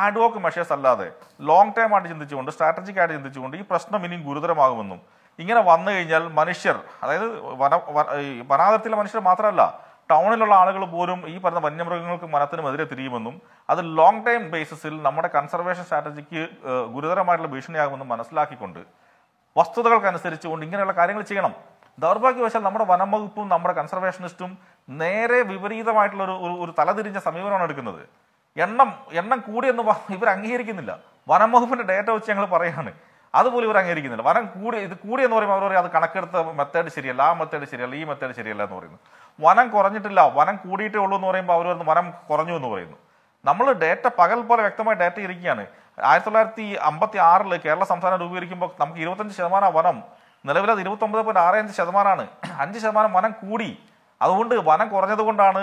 ആഡ്വോക്ക് മെഷേഴ്സ് അല്ലാതെ ലോങ് ടൈം ആയിട്ട് ചിന്തിച്ചുകൊണ്ട് സ്ട്രാറ്റജിക്കായിട്ട് ചിന്തിച്ചുകൊണ്ട് ഈ പ്രശ്നം ഇനിയും ഗുരുതരമാകുമെന്നും ഇങ്ങനെ വന്നു കഴിഞ്ഞാൽ മനുഷ്യർ അതായത് വന വനാതിർത്തിയിലെ മനുഷ്യർ മാത്രമല്ല ടൗണിലുള്ള ആളുകൾ പോലും ഈ പറഞ്ഞ വന്യമൃഗങ്ങൾക്ക് വനത്തിനും എതിരെ തിരിയുമെന്നും അത് ലോങ് ടൈം ബേസിസിൽ നമ്മുടെ കൺസർവേഷൻ സ്ട്രാറ്റജിക്ക് ഗുരുതരമായിട്ടുള്ള ഭീഷണിയാകുമെന്നും മനസ്സിലാക്കിക്കൊണ്ട് വസ്തുതകൾക്കനുസരിച്ചുകൊണ്ട് ഇങ്ങനെയുള്ള കാര്യങ്ങൾ ചെയ്യണം ദൗർഭാഗ്യവശാൽ നമ്മുടെ വനം വകുപ്പും നമ്മുടെ കൺസർവേഷനിസ്റ്റും നേരെ വിപരീതമായിട്ടുള്ള ഒരു ഒരു തലതിരിഞ്ഞ സമീപനമാണ് എടുക്കുന്നത് എണ്ണം എണ്ണം കൂടിയെന്ന് ഇവർ അംഗീകരിക്കുന്നില്ല വനം വകുപ്പിന്റെ ഡേറ്റ വെച്ച് ഞങ്ങൾ പറയുകയാണ് അതുപോലെ ഇവർ അംഗീകരിക്കുന്നില്ല വനം കൂടി ഇത് കൂടി എന്ന് പറയുമ്പോൾ അവർ പറയും അത് കണക്കെടുത്ത മെത്തേഡ് ശരിയല്ല ആ മെത്തേഡ് ശരിയല്ല ഈ മെത്തേഡ് ശരിയല്ല എന്ന് പറയുന്നു വനം കുറഞ്ഞിട്ടില്ല വനം കൂടിയിട്ടേ ഉള്ളൂ എന്ന് പറയുമ്പോൾ അവർ വരുന്ന വനം കുറഞ്ഞു എന്ന് പറയുന്നു നമ്മൾ ഡേറ്റ പകൽ പോലെ വ്യക്തമായി ഡേറ്റ ഇരിക്കുകയാണ് ആയിരത്തി തൊള്ളായിരത്തി അമ്പത്തി ആറിൽ കേരള സംസ്ഥാനം രൂപീകരിക്കുമ്പോൾ നമുക്ക് ഇരുപത്തഞ്ച് ശതമാനം വനം നിലവിൽ അത് ഇരുപത്തൊമ്പത് പോയിന്റ് ആറ് അഞ്ച് ശതമാനമാണ് അഞ്ച് ശതമാനം വനം കൂടി അതുകൊണ്ട് വനം കുറഞ്ഞതുകൊണ്ടാണ്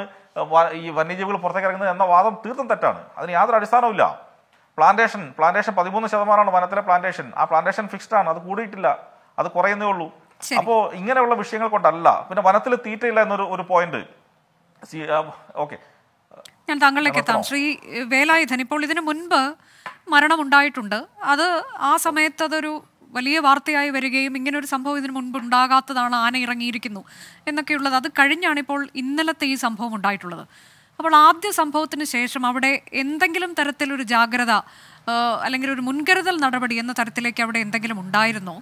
ഈ വന്യജീവികൾ പുറത്തേക്ക് ഇറങ്ങുന്നത് എന്ന വാദം തീർത്തും തെറ്റാണ് അതിന് യാതൊരു അടിസ്ഥാനവും പ്ലാന്റേഷൻ പ്ലാന്റേഷൻ പതിമൂന്ന് ശതമാനമാണ് വനത്തിലെ പ്ലാന്റേഷൻ ആ പ്ലാന്റേഷൻ ഫിക്സ്ഡ് ആണ് അത് കൂടിയിട്ടില്ല അത് കുറയുന്നേ ഉള്ളൂ അപ്പോൾ ഇങ്ങനെയുള്ള വിഷയങ്ങൾ കൊണ്ടല്ല പിന്നെ വനത്തിൽ തീറ്റയില്ല എന്നൊരു ഒരു പോയിന്റ് ഓക്കെ ഞാൻ താങ്കളിലേക്ക് എത്താം ശ്രീ വേലായുധൻ ഇപ്പോൾ ഇതിനു മുൻപ് മരണമുണ്ടായിട്ടുണ്ട് അത് ആ സമയത്ത് അതൊരു വലിയ വാർത്തയായി വരികയും ഇങ്ങനൊരു സംഭവം ഇതിനു മുൻപ് ഉണ്ടാകാത്തതാണ് ആന ഇറങ്ങിയിരിക്കുന്നു എന്നൊക്കെയുള്ളത് അത് കഴിഞ്ഞാണ് ഇപ്പോൾ ഇന്നലത്തെ ഈ സംഭവം ഉണ്ടായിട്ടുള്ളത് അപ്പോൾ ആദ്യ സംഭവത്തിന് ശേഷം അവിടെ എന്തെങ്കിലും തരത്തിലൊരു ജാഗ്രത അല്ലെങ്കിൽ ഒരു മുൻകരുതൽ നടപടി എന്ന തരത്തിലേക്ക് അവിടെ എന്തെങ്കിലും ഉണ്ടായിരുന്നോ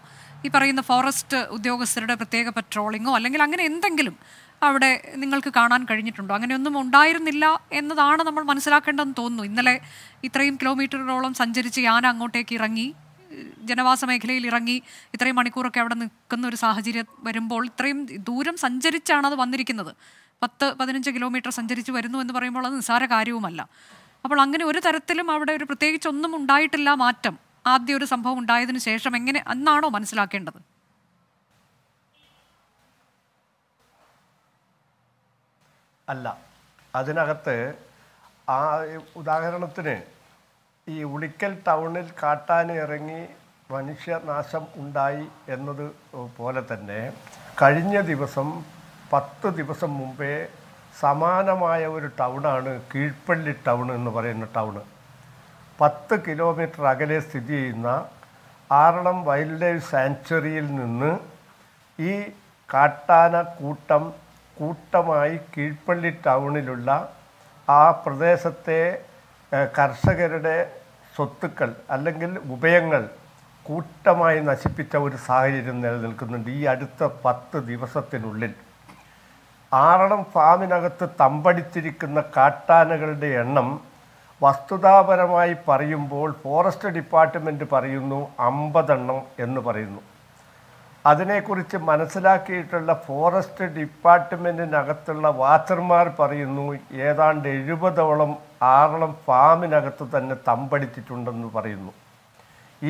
ഈ പറയുന്ന ഫോറസ്റ്റ് ഉദ്യോഗസ്ഥരുടെ പ്രത്യേക പട്രോളിങ്ങോ അല്ലെങ്കിൽ അങ്ങനെ എന്തെങ്കിലും അവിടെ നിങ്ങൾക്ക് കാണാൻ കഴിഞ്ഞിട്ടുണ്ടോ അങ്ങനെയൊന്നും ഉണ്ടായിരുന്നില്ല എന്നതാണ് നമ്മൾ മനസ്സിലാക്കേണ്ടതെന്ന് തോന്നുന്നു ഇന്നലെ ഇത്രയും കിലോമീറ്ററോളം സഞ്ചരിച്ച് യാന അങ്ങോട്ടേക്ക് ഇറങ്ങി ജനവാസ മേഖലയിൽ ഇറങ്ങി ഇത്രയും മണിക്കൂറൊക്കെ അവിടെ നിൽക്കുന്ന ഒരു സാഹചര്യം വരുമ്പോൾ ഇത്രയും ദൂരം സഞ്ചരിച്ചാണ് അത് വന്നിരിക്കുന്നത് പത്ത് പതിനഞ്ച് കിലോമീറ്റർ സഞ്ചരിച്ച് വരുന്നു എന്ന് പറയുമ്പോൾ അത് നിസ്സാര കാര്യവുമല്ല അപ്പോൾ അങ്ങനെ ഒരു തരത്തിലും അവിടെ ഒരു ഒന്നും ഉണ്ടായിട്ടില്ല മാറ്റം ആദ്യ ഒരു സംഭവം ഉണ്ടായതിന് ശേഷം എങ്ങനെ എന്നാണോ മനസ്സിലാക്കേണ്ടത് അല്ല അതിനകത്ത് ആ ഉദാഹരണത്തിന് ഈ ഉളിക്കൽ ടൗണിൽ കാട്ടാനിറങ്ങി ഇറങ്ങി മനുഷ്യനാശം ഉണ്ടായി എന്നത് പോലെ തന്നെ കഴിഞ്ഞ ദിവസം പത്ത് ദിവസം മുമ്പേ സമാനമായ ഒരു ടൗണാണ് കീഴ്പ്പള്ളി ടൗൺ എന്ന് പറയുന്ന ടൗണ് പത്ത് കിലോമീറ്റർ അകലെ സ്ഥിതി ചെയ്യുന്ന ആറളം വൈൽഡ് ലൈഫ് സാങ്ച്വറിയിൽ നിന്ന് ഈ കാട്ടാന കൂട്ടം കൂട്ടമായി കീഴ്പ്പള്ളി ടൗണിലുള്ള ആ പ്രദേശത്തെ കർഷകരുടെ സ്വത്തുക്കൾ അല്ലെങ്കിൽ ഉഭയങ്ങൾ കൂട്ടമായി നശിപ്പിച്ച ഒരു സാഹചര്യം നിലനിൽക്കുന്നുണ്ട് ഈ അടുത്ത പത്ത് ദിവസത്തിനുള്ളിൽ ആറണം ഫാമിനകത്ത് തമ്പടിച്ചിരിക്കുന്ന കാട്ടാനകളുടെ എണ്ണം വസ്തുതാപരമായി പറയുമ്പോൾ ഫോറസ്റ്റ് ഡിപ്പാർട്ട്മെൻറ്റ് പറയുന്നു അമ്പതെണ്ണം എന്ന് പറയുന്നു അതിനെക്കുറിച്ച് മനസ്സിലാക്കിയിട്ടുള്ള ഫോറസ്റ്റ് ഡിപ്പാർട്ട്മെൻറ്റിനകത്തുള്ള വാച്ചർമാർ പറയുന്നു ഏതാണ്ട് എഴുപതോളം ആറളം ഫാമിനകത്ത് തന്നെ തമ്പടിച്ചിട്ടുണ്ടെന്ന് പറയുന്നു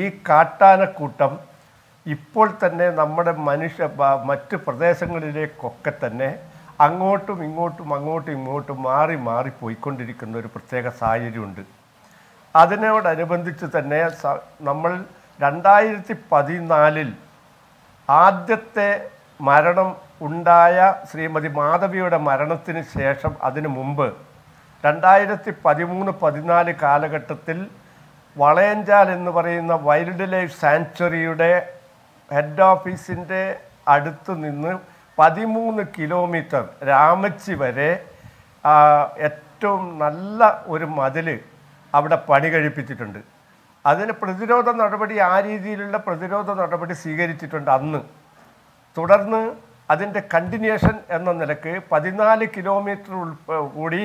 ഈ കാട്ടാനക്കൂട്ടം ഇപ്പോൾ തന്നെ നമ്മുടെ മനുഷ്യ മറ്റ് പ്രദേശങ്ങളിലേക്കൊക്കെ തന്നെ അങ്ങോട്ടും ഇങ്ങോട്ടും അങ്ങോട്ടും ഇങ്ങോട്ടും മാറി മാറി പോയിക്കൊണ്ടിരിക്കുന്ന ഒരു പ്രത്യേക സാഹചര്യമുണ്ട് അതിനോടനുബന്ധിച്ച് തന്നെ നമ്മൾ രണ്ടായിരത്തി പതിനാലിൽ ആദ്യത്തെ മരണം ഉണ്ടായ ശ്രീമതി മാധവിയുടെ മരണത്തിന് ശേഷം അതിനു മുമ്പ് രണ്ടായിരത്തി പതിമൂന്ന് പതിനാല് കാലഘട്ടത്തിൽ വളയഞ്ചാൽ എന്ന് പറയുന്ന വൈൽഡ് ലൈഫ് സാങ്ച്വറിയുടെ ഹെഡ് ഓഫീസിൻ്റെ അടുത്ത് നിന്ന് പതിമൂന്ന് കിലോമീറ്റർ രാമച്ചി വരെ ഏറ്റവും നല്ല ഒരു മതിൽ അവിടെ പണി കഴിപ്പിച്ചിട്ടുണ്ട് അതിന് പ്രതിരോധ നടപടി ആ രീതിയിലുള്ള പ്രതിരോധ നടപടി സ്വീകരിച്ചിട്ടുണ്ട് അന്ന് തുടർന്ന് അതിൻ്റെ കണ്ടിന്യൂഷൻ എന്ന നിലക്ക് പതിനാല് കിലോമീറ്റർ കൂടി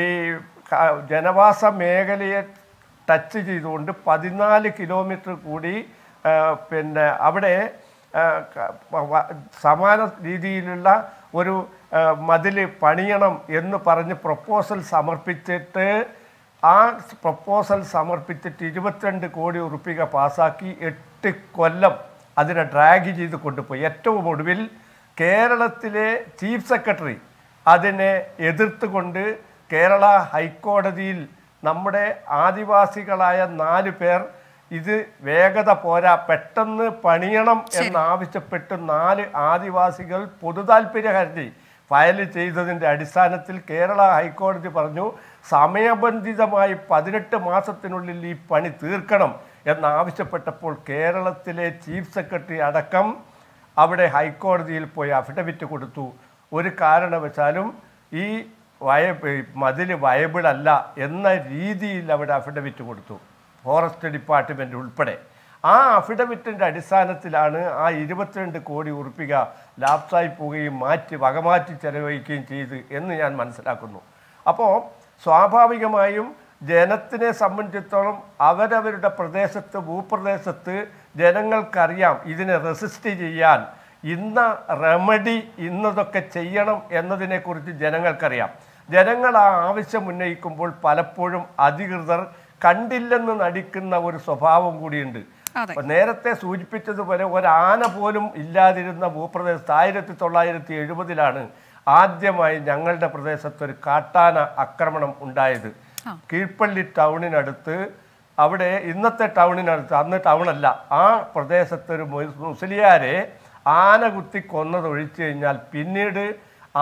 ഈ ജനവാസ മേഖലയെ ടച്ച് ചെയ്തുകൊണ്ട് പതിനാല് കിലോമീറ്റർ കൂടി പിന്നെ അവിടെ സമാന രീതിയിലുള്ള ഒരു മതിൽ പണിയണം എന്ന് പറഞ്ഞ് പ്രപ്പോസൽ സമർപ്പിച്ചിട്ട് ആ പ്രപ്പോസൽ സമർപ്പിച്ചിട്ട് ഇരുപത്തിരണ്ട് കോടി ഉറുപ്പിക പാസാക്കി എട്ട് കൊല്ലം അതിനെ ഡ്രാഗ് ചെയ്ത് കൊണ്ടുപോയി ഏറ്റവും ഒടുവിൽ കേരളത്തിലെ ചീഫ് സെക്രട്ടറി അതിനെ എതിർത്തുകൊണ്ട് കേരള ഹൈക്കോടതിയിൽ നമ്മുടെ ആദിവാസികളായ നാല് പേർ ഇത് വേഗത പോരാ പെട്ടെന്ന് പണിയണം എന്നാവശ്യപ്പെട്ട് നാല് ആദിവാസികൾ പൊതുതാൽപര്യ ഹർജി ഫയൽ ചെയ്തതിൻ്റെ അടിസ്ഥാനത്തിൽ കേരള ഹൈക്കോടതി പറഞ്ഞു സമയബന്ധിതമായി പതിനെട്ട് മാസത്തിനുള്ളിൽ ഈ പണി തീർക്കണം എന്നാവശ്യപ്പെട്ടപ്പോൾ കേരളത്തിലെ ചീഫ് സെക്രട്ടറി അടക്കം അവിടെ ഹൈക്കോടതിയിൽ പോയി അഫിഡവിറ്റ് കൊടുത്തു ഒരു കാരണവശാലും ഈ വയ മതിൽ വയബിളല്ല എന്ന രീതിയിൽ അവിടെ അഫിഡവിറ്റ് കൊടുത്തു ഫോറസ്റ്റ് ഡിപ്പാർട്ട്മെൻ്റ് ഉൾപ്പെടെ ആ അഫിഡവിറ്റിൻ്റെ അടിസ്ഥാനത്തിലാണ് ആ ഇരുപത്തിരണ്ട് കോടി ഉറുപ്പിക ലാപ്സായി പോവുകയും മാറ്റി വകമാറ്റി ചെലവഴിക്കുകയും ചെയ്ത് എന്ന് ഞാൻ മനസ്സിലാക്കുന്നു അപ്പോൾ സ്വാഭാവികമായും ജനത്തിനെ സംബന്ധിച്ചിടത്തോളം അവരവരുടെ പ്രദേശത്ത് ഭൂപ്രദേശത്ത് ജനങ്ങൾക്കറിയാം ഇതിനെ റെസിസ്റ്റ് ചെയ്യാൻ ഇന്ന റെമഡി ഇന്നതൊക്കെ ചെയ്യണം എന്നതിനെക്കുറിച്ച് ജനങ്ങൾക്കറിയാം ജനങ്ങൾ ആ ആവശ്യം ഉന്നയിക്കുമ്പോൾ പലപ്പോഴും അധികൃതർ കണ്ടില്ലെന്ന് നടിക്കുന്ന ഒരു സ്വഭാവം കൂടിയുണ്ട് നേരത്തെ സൂചിപ്പിച്ചതുപോലെ ഒരാന പോലും ഇല്ലാതിരുന്ന ഭൂപ്രദേശത്ത് ആയിരത്തി തൊള്ളായിരത്തി എഴുപതിലാണ് ആദ്യമായി ഞങ്ങളുടെ പ്രദേശത്ത് ഒരു കാട്ടാന ആക്രമണം ഉണ്ടായത് കീഴ്പ്പള്ളി ടൗണിനടുത്ത് അവിടെ ഇന്നത്തെ ടൗണിനടുത്ത് അന്ന് ടൗണല്ല ആ പ്രദേശത്ത് ഒരു മുസ്ലിയാരെ ആന കുത്തി ഒഴിച്ചു കഴിഞ്ഞാൽ പിന്നീട്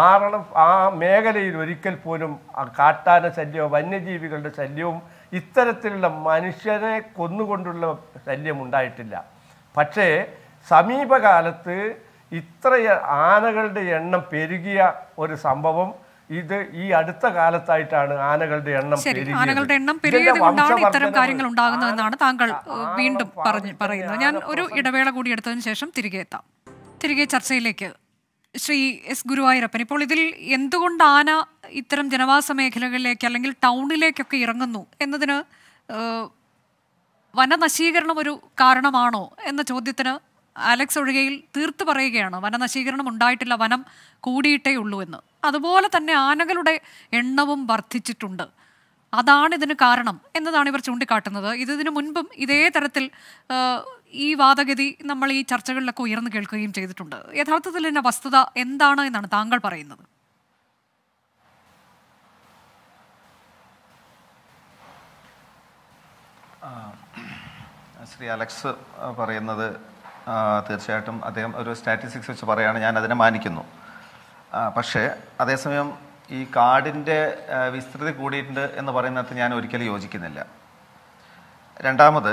ആറളം ആ മേഖലയിൽ ഒരിക്കൽ പോലും കാട്ടാന ശല്യവും വന്യജീവികളുടെ ശല്യവും ഇത്തരത്തിലുള്ള മനുഷ്യരെ കൊന്നുകൊണ്ടുള്ള ശല്യം ഉണ്ടായിട്ടില്ല പക്ഷേ സമീപകാലത്ത് ഇത്ര ആനകളുടെ എണ്ണം പെരുകിയ ഒരു സംഭവം ഇത് ഈ അടുത്ത കാലത്തായിട്ടാണ് ആനകളുടെ എണ്ണം ആനകളുടെ എണ്ണം പെരുകിയതുകൊണ്ടാണ് ഇത്തരം കാര്യങ്ങൾ ഉണ്ടാകുന്നതെന്നാണ് താങ്കൾ വീണ്ടും പറഞ്ഞു പറയുന്നത് ഞാൻ ഒരു ഇടവേള കൂടി എടുത്തതിന് ശേഷം തിരികെ എത്താം തിരികെ ചർച്ചയിലേക്ക് ശ്രീ എസ് ഗുരുവായൂരപ്പൻ ഇപ്പോൾ ഇതിൽ എന്തുകൊണ്ട് ആന ഇത്തരം ജനവാസ മേഖലകളിലേക്ക് അല്ലെങ്കിൽ ടൗണിലേക്കൊക്കെ ഇറങ്ങുന്നു എന്നതിന് വനനശീകരണം ഒരു കാരണമാണോ എന്ന ചോദ്യത്തിന് അലക്സ് ഒഴികയിൽ തീർത്ത് പറയുകയാണ് വനനശീകരണം ഉണ്ടായിട്ടില്ല വനം കൂടിയിട്ടേ ഉള്ളൂ എന്ന് അതുപോലെ തന്നെ ആനകളുടെ എണ്ണവും വർദ്ധിച്ചിട്ടുണ്ട് അതാണ് ഇതിന് കാരണം എന്നതാണ് ഇവർ ചൂണ്ടിക്കാട്ടുന്നത് ഇതിനു മുൻപും ഇതേ തരത്തിൽ ഈ വാദഗതി നമ്മൾ ഈ ചർച്ചകളിലൊക്കെ ഉയർന്നു കേൾക്കുകയും ചെയ്തിട്ടുണ്ട് യഥാർത്ഥത്തിൽ ഇതിൻ്റെ വസ്തുത എന്താണ് എന്നാണ് താങ്കൾ പറയുന്നത് ശ്രീ അലക്സ് പറയുന്നത് തീർച്ചയായിട്ടും അദ്ദേഹം ഒരു സ്റ്റാറ്റിസ്റ്റിക്സ് വെച്ച് പറയുകയാണ് ഞാൻ അതിനെ മാനിക്കുന്നു പക്ഷേ അതേസമയം ഈ കാടിൻ്റെ വിസ്തൃതി കൂടിയിട്ടുണ്ട് എന്ന് പറയുന്നത് ഞാൻ ഒരിക്കലും യോജിക്കുന്നില്ല രണ്ടാമത്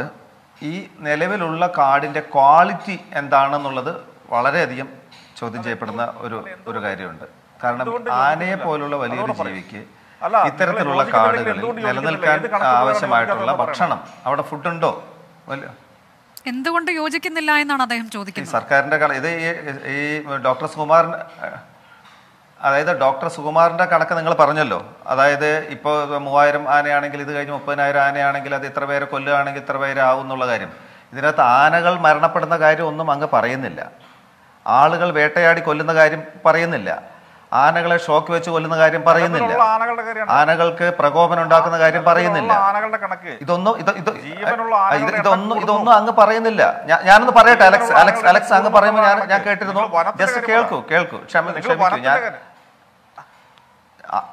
ഈ നിലവിലുള്ള കാടിൻ്റെ ക്വാളിറ്റി എന്താണെന്നുള്ളത് വളരെയധികം ചോദ്യം ചെയ്യപ്പെടുന്ന ഒരു ഒരു കാര്യമുണ്ട് കാരണം ആനയെ പോലുള്ള വലിയൊരു ജീവിക്ക് ഇത്തരത്തിലുള്ള കാടുകളിൽ നിലനിൽക്കാൻ ആവശ്യമായിട്ടുള്ള ഭക്ഷണം അവിടെ ഫുഡ് ഉണ്ടോ എന്തുകൊണ്ട് യോജിക്കുന്നില്ല എന്നാണ് അദ്ദേഹം ചോദിക്കുന്നത് സർക്കാരിന്റെ ഇത് ഈ ഡോക്ടർ സുകുമാർ അതായത് ഡോക്ടർ സുകുമാറിന്റെ കണക്ക് നിങ്ങൾ പറഞ്ഞല്ലോ അതായത് ഇപ്പോൾ മൂവായിരം ആനയാണെങ്കിൽ ഇത് കഴിഞ്ഞ് മുപ്പതിനായിരം ആനയാണെങ്കിൽ അത് ഇത്ര പേരെ കൊല്ലുകയാണെങ്കിൽ ഇത്ര പേരെ ആവും എന്നുള്ള കാര്യം ഇതിനകത്ത് ആനകൾ മരണപ്പെടുന്ന കാര്യം ഒന്നും അങ്ങ് പറയുന്നില്ല ആളുകൾ വേട്ടയാടി കൊല്ലുന്ന കാര്യം പറയുന്നില്ല ആനകളെ ഷോക്ക് വെച്ച് കൊല്ലുന്ന കാര്യം പറയുന്നില്ല ആനകൾക്ക് പ്രകോപനം ഉണ്ടാക്കുന്ന കാര്യം പറയുന്നില്ല ഇതൊന്നും ഇതൊന്നും ഇതൊന്നും അങ്ങ് പറയുന്നില്ല ഞാനൊന്ന് പറയട്ടെ അലക്സ് അലക്സ് അലക്സ് അങ്ങ് പറയുമ്പോൾ ഞാൻ ഞാൻ കേട്ടിരുന്നു ജസ്റ്റ് കേൾക്കൂ കേൾക്കൂ ക്ഷമ ക്ഷമിക്കൂ ഞാൻ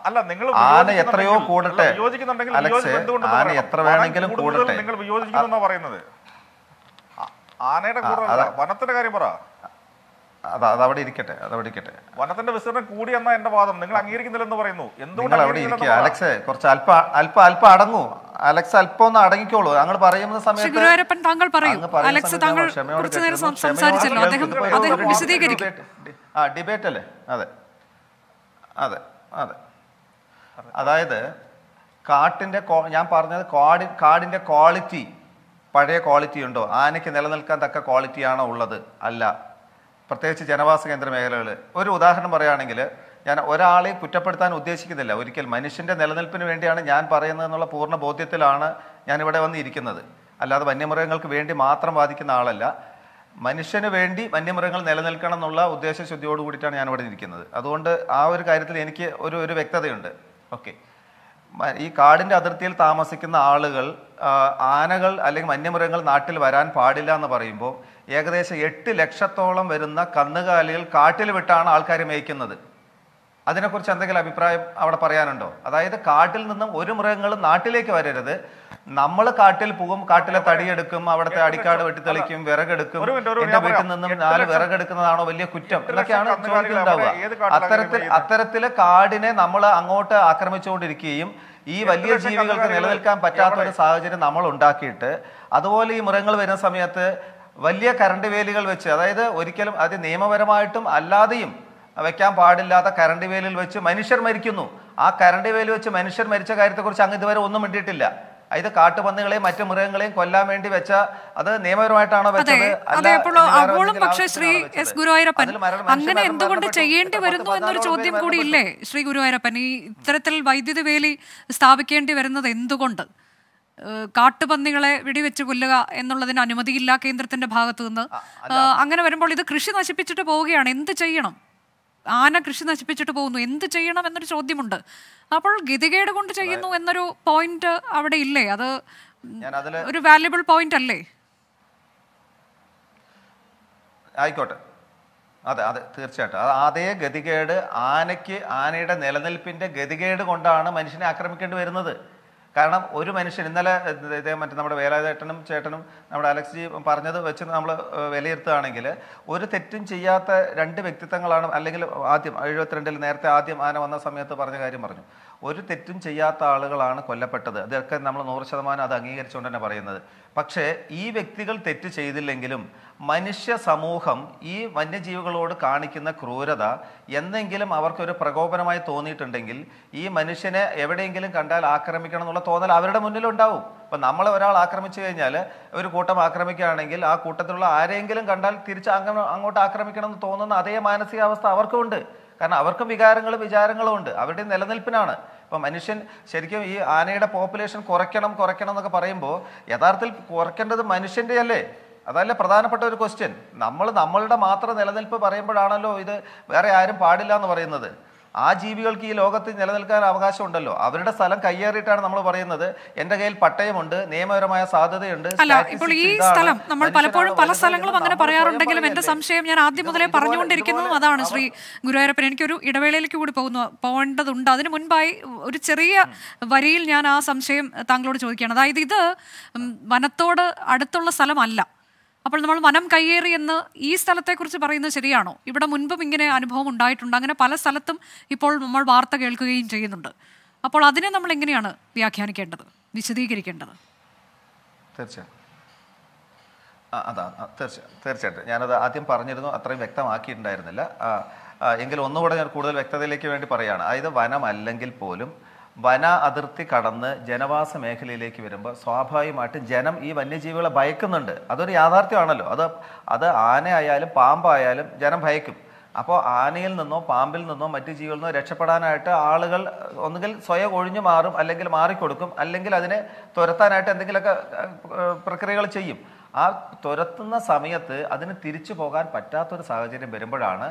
അല്ല നിങ്ങൾ ആന എത്രയോ കൂടട്ടെ അലക്സ് ആന എത്ര വേണമെങ്കിലും കൂടട്ടെ നിങ്ങൾ വിയോജിക്കുന്നു പറയുന്നത് ആനയുടെ കൂടെ വനത്തിന്റെ കാര്യം പറ അതവിടെ ഇരിക്കട്ടെ അതവിടെ ഇരിക്കട്ടെ വനത്തിന്റെ വിസ്തീർണം കൂടി എന്ന എന്റെ വാദം നിങ്ങൾ അംഗീകരിക്കുന്നില്ല എന്ന് പറയുന്നു എന്തുകൊണ്ട് അലക്സ് കുറച്ച് അല്പം അല്പം അല്പ അടങ്ങൂ അലക്സ് അല്പം ഒന്ന് അടങ്ങിക്കോളൂ ഞങ്ങൾ പറയുന്ന സമയത്ത് ഗുരുവായൂരപ്പൻ താങ്കൾ പറയൂ അലക്സ് താങ്കൾ കുറച്ചു നേരം സംസാരിച്ചല്ലോ അദ്ദേഹം അദ്ദേഹം വിശദീകരിക്കും ആ ഡിബേറ്റ് അല്ലേ അതെ അതെ അതെ അതായത് കാട്ടിന്റെ ഞാൻ പറഞ്ഞത് കാടി കാടിന്റെ ക്വാളിറ്റി പഴയ ക്വാളിറ്റി ഉണ്ടോ ആനയ്ക്ക് നിലനിൽക്കാൻ തക്ക ക്വാളിറ്റിയാണോ ഉള്ളത് അല്ല പ്രത്യേകിച്ച് ജനവാസ കേന്ദ്ര മേഖലകൾ ഒരു ഉദാഹരണം പറയുകയാണെങ്കിൽ ഞാൻ ഒരാളെ കുറ്റപ്പെടുത്താൻ ഉദ്ദേശിക്കുന്നില്ല ഒരിക്കൽ മനുഷ്യൻ്റെ നിലനിൽപ്പിന് വേണ്ടിയാണ് ഞാൻ പറയുന്നത് എന്നുള്ള പൂർണ്ണ ബോധ്യത്തിലാണ് ഞാനിവിടെ വന്ന് ഇരിക്കുന്നത് അല്ലാതെ വന്യമൃഗങ്ങൾക്ക് വേണ്ടി മാത്രം വാദിക്കുന്ന ആളല്ല മനുഷ്യന് വേണ്ടി വന്യമൃഗങ്ങൾ നിലനിൽക്കണം എന്നുള്ള ഉദ്ദേശശുദ്ധിയോട് കൂടിയിട്ടാണ് ഞാൻ ഇവിടെ ഇരിക്കുന്നത് അതുകൊണ്ട് ആ ഒരു കാര്യത്തിൽ എനിക്ക് ഒരു ഒരു വ്യക്തതയുണ്ട് ഓക്കെ ഈ കാടിൻ്റെ അതിർത്തിയിൽ താമസിക്കുന്ന ആളുകൾ ആനകൾ അല്ലെങ്കിൽ വന്യമൃഗങ്ങൾ നാട്ടിൽ വരാൻ പാടില്ല എന്ന് പറയുമ്പോൾ ഏകദേശം എട്ട് ലക്ഷത്തോളം വരുന്ന കന്നുകാലികൾ കാട്ടിൽ വിട്ടാണ് ആൾക്കാർ മേയ്ക്കുന്നത് അതിനെക്കുറിച്ച് എന്തെങ്കിലും അഭിപ്രായം അവിടെ പറയാനുണ്ടോ അതായത് കാട്ടിൽ നിന്നും ഒരു മൃഗങ്ങളും നാട്ടിലേക്ക് വരരുത് നമ്മൾ കാട്ടിൽ പോകും കാട്ടിലെ തടിയെടുക്കും അവിടുത്തെ അടിക്കാട് വെട്ടിത്തെളിക്കും വിറകെടുക്കും എന്റെ വീട്ടിൽ നിന്നും നാല് വിറകെടുക്കുന്നതാണോ വലിയ കുറ്റം എന്നൊക്കെയാണ് ചോദ്യം ഉണ്ടാവുക അത്തരത്തിൽ അത്തരത്തിലെ കാടിനെ നമ്മൾ അങ്ങോട്ട് ആക്രമിച്ചുകൊണ്ടിരിക്കുകയും ഈ വലിയ ജീവികൾക്ക് നിലനിൽക്കാൻ പറ്റാത്ത ഒരു സാഹചര്യം നമ്മൾ ഉണ്ടാക്കിയിട്ട് അതുപോലെ ഈ മൃഗങ്ങൾ വരുന്ന സമയത്ത് വലിയ കരണ്ട് വേലികൾ വെച്ച് അതായത് ഒരിക്കലും അത് നിയമപരമായിട്ടും അല്ലാതെയും വെക്കാൻ പാടില്ലാത്ത കരണ്ട് വേലിൽ വെച്ച് മനുഷ്യർ മരിക്കുന്നു ആ കരണ്ട് വേലി വെച്ച് മനുഷ്യർ മരിച്ച കാര്യത്തെക്കുറിച്ച് അങ്ങ് ഇതുവരെ ഒന്നും ഇട്ടിട്ടില്ല അതായത് കാട്ടുപന്നികളെയും മറ്റു മൃഗങ്ങളെയും കൊല്ലാൻ വേണ്ടി വെച്ച അത് നിയമപരമായിട്ടാണോ വെച്ചത് അപ്പോഴും പക്ഷേ ശ്രീ എസ് ഗുരുവായൂരപ്പൻ അങ്ങനെ എന്തുകൊണ്ട് ചെയ്യേണ്ടി വരുന്നു എന്നൊരു ചോദ്യം കൂടി ഇല്ലേ ശ്രീ ഗുരുവായൂരപ്പൻ ഈ ഇത്തരത്തിൽ വൈദ്യുതി വേലി സ്ഥാപിക്കേണ്ടി വരുന്നത് എന്തുകൊണ്ട് കാട്ടുപന്നികളെ വെടിവെച്ച് കൊല്ലുക എന്നുള്ളതിന് അനുമതിയില്ല കേന്ദ്രത്തിന്റെ ഭാഗത്തു നിന്ന് അങ്ങനെ വരുമ്പോൾ ഇത് കൃഷി നശിപ്പിച്ചിട്ട് പോവുകയാണ് എന്ത് ചെയ്യണം ആന കൃഷി നശിപ്പിച്ചിട്ട് പോകുന്നു എന്ത് ചെയ്യണം എന്നൊരു ചോദ്യമുണ്ട് അപ്പോൾ ഗതികേട് കൊണ്ട് ചെയ്യുന്നു എന്നൊരു പോയിന്റ് അവിടെ ഇല്ലേ അത് ഒരു വാല്യുബിൾ പോയിന്റ് അല്ലേ ആയിക്കോട്ടെ അതെ അതെ തീർച്ചയായിട്ടും അത് അതേ ഗതികേട് ആനയ്ക്ക് ആനയുടെ നിലനിൽപ്പിന്റെ ഗതികേട് കൊണ്ടാണ് മനുഷ്യനെ ആക്രമിക്കേണ്ടി വരുന്നത് കാരണം ഒരു മനുഷ്യൻ ഇന്നലെ ഇതേ മറ്റേ നമ്മുടെ വേലാചേട്ടനും ചേട്ടനും നമ്മുടെ അലക്സ് ജി പറഞ്ഞത് വെച്ച് നമ്മൾ വിലയിരുത്തുകയാണെങ്കിൽ ഒരു തെറ്റും ചെയ്യാത്ത രണ്ട് വ്യക്തിത്വങ്ങളാണ് അല്ലെങ്കിൽ ആദ്യം എഴുപത്തിരണ്ടിൽ നേരത്തെ ആദ്യം ആന വന്ന സമയത്ത് പറഞ്ഞ കാര്യം പറഞ്ഞു ഒരു തെറ്റും ചെയ്യാത്ത ആളുകളാണ് കൊല്ലപ്പെട്ടത് അതൊക്കെ നമ്മൾ നൂറ് ശതമാനം അത് അംഗീകരിച്ചുകൊണ്ട് തന്നെ പറയുന്നത് പക്ഷേ ഈ വ്യക്തികൾ തെറ്റ് ചെയ്തില്ലെങ്കിലും മനുഷ്യ സമൂഹം ഈ വന്യജീവികളോട് കാണിക്കുന്ന ക്രൂരത എന്തെങ്കിലും അവർക്കൊരു പ്രകോപനമായി തോന്നിയിട്ടുണ്ടെങ്കിൽ ഈ മനുഷ്യനെ എവിടെയെങ്കിലും കണ്ടാൽ ആക്രമിക്കണം എന്നുള്ള തോന്നൽ അവരുടെ മുന്നിലുണ്ടാവും അപ്പം നമ്മൾ ഒരാൾ ആക്രമിച്ചു കഴിഞ്ഞാൽ ഒരു കൂട്ടം ആക്രമിക്കുകയാണെങ്കിൽ ആ കൂട്ടത്തിലുള്ള ആരെങ്കിലും കണ്ടാൽ തിരിച്ച് അങ്ങോട്ട് ആക്രമിക്കണം എന്ന് തോന്നുന്ന അതേ മാനസികാവസ്ഥ അവർക്കുമുണ്ട് കാരണം അവർക്കും വികാരങ്ങളും വിചാരങ്ങളും ഉണ്ട് അവരുടെ നിലനിൽപ്പിനാണ് ഇപ്പം മനുഷ്യൻ ശരിക്കും ഈ ആനയുടെ പോപ്പുലേഷൻ കുറയ്ക്കണം കുറയ്ക്കണം എന്നൊക്കെ പറയുമ്പോൾ യഥാർത്ഥത്തിൽ കുറയ്ക്കേണ്ടത് മനുഷ്യൻ്റെ അല്ലേ അതല്ലേ പ്രധാനപ്പെട്ട ഒരു ക്വസ്റ്റ്യൻ നമ്മൾ നമ്മളുടെ മാത്രം നിലനിൽപ്പ് പറയുമ്പോഴാണല്ലോ ഇത് വേറെ ആരും പാടില്ല എന്ന് പറയുന്നത് ആ ജീവികൾക്ക് ഈ ലോകത്ത് നിലനിൽക്കാൻ അവകാശമുണ്ടല്ലോ അവരുടെ സ്ഥലം കയ്യേറിയിട്ടാണ് നമ്മൾ പറയുന്നത് എന്റെ കയ്യിൽ പട്ടയമുണ്ട് നിയമപരമായ സാധ്യതയുണ്ട് ഇപ്പോൾ ഈ സ്ഥലം നമ്മൾ പലപ്പോഴും പല സ്ഥലങ്ങളും അങ്ങനെ പറയാറുണ്ടെങ്കിലും എന്റെ സംശയം ഞാൻ ആദ്യം മുതലേ പറഞ്ഞുകൊണ്ടിരിക്കുന്നതും അതാണ് ശ്രീ ഗുരുവായൂരപ്പൻ എനിക്കൊരു ഇടവേളയിലേക്ക് കൂടി പോകുന്നു പോകേണ്ടതുണ്ട് അതിന് മുൻപായി ഒരു ചെറിയ വരിയിൽ ഞാൻ ആ സംശയം താങ്കളോട് ചോദിക്കുകയാണ് അതായത് ഇത് വനത്തോട് അടുത്തുള്ള സ്ഥലമല്ല അപ്പോൾ നമ്മൾ വനം കയ്യേറി എന്ന് ഈ സ്ഥലത്തെക്കുറിച്ച് പറയുന്നത് ശരിയാണോ ഇവിടെ മുൻപും ഇങ്ങനെ അനുഭവം ഉണ്ടായിട്ടുണ്ട് അങ്ങനെ പല സ്ഥലത്തും ഇപ്പോൾ നമ്മൾ വാർത്ത കേൾക്കുകയും ചെയ്യുന്നുണ്ട് അപ്പോൾ അതിനെ നമ്മൾ എങ്ങനെയാണ് വ്യാഖ്യാനിക്കേണ്ടത് വിശദീകരിക്കേണ്ടത് തീർച്ചയായും അതാ തീർച്ചയായും തീർച്ചയായിട്ടും ഞാനത് ആദ്യം പറഞ്ഞിരുന്നു അത്രയും വ്യക്തമാക്കിയിട്ടുണ്ടായിരുന്നില്ല എങ്കിൽ ഒന്നുകൂടെ ഞാൻ കൂടുതൽ വ്യക്തതയിലേക്ക് വേണ്ടി പറയുകയാണ് അതായത് വനം അല്ലെങ്കിൽ പോലും വന അതിർത്തി കടന്ന് ജനവാസ മേഖലയിലേക്ക് വരുമ്പോൾ സ്വാഭാവികമായിട്ടും ജനം ഈ വന്യജീവികളെ ഭയക്കുന്നുണ്ട് അതൊരു യാഥാർത്ഥ്യമാണല്ലോ അത് അത് ആനയായാലും പാമ്പായാലും ജനം ഭയക്കും അപ്പോൾ ആനയിൽ നിന്നോ പാമ്പിൽ നിന്നോ മറ്റു ജീവികളിൽ നിന്നോ രക്ഷപ്പെടാനായിട്ട് ആളുകൾ ഒന്നുകിൽ സ്വയം ഒഴിഞ്ഞു മാറും അല്ലെങ്കിൽ മാറിക്കൊടുക്കും അല്ലെങ്കിൽ അതിനെ തുരത്താനായിട്ട് എന്തെങ്കിലുമൊക്കെ പ്രക്രിയകൾ ചെയ്യും ആ തുരത്തുന്ന സമയത്ത് അതിന് തിരിച്ചു പോകാൻ പറ്റാത്തൊരു സാഹചര്യം വരുമ്പോഴാണ്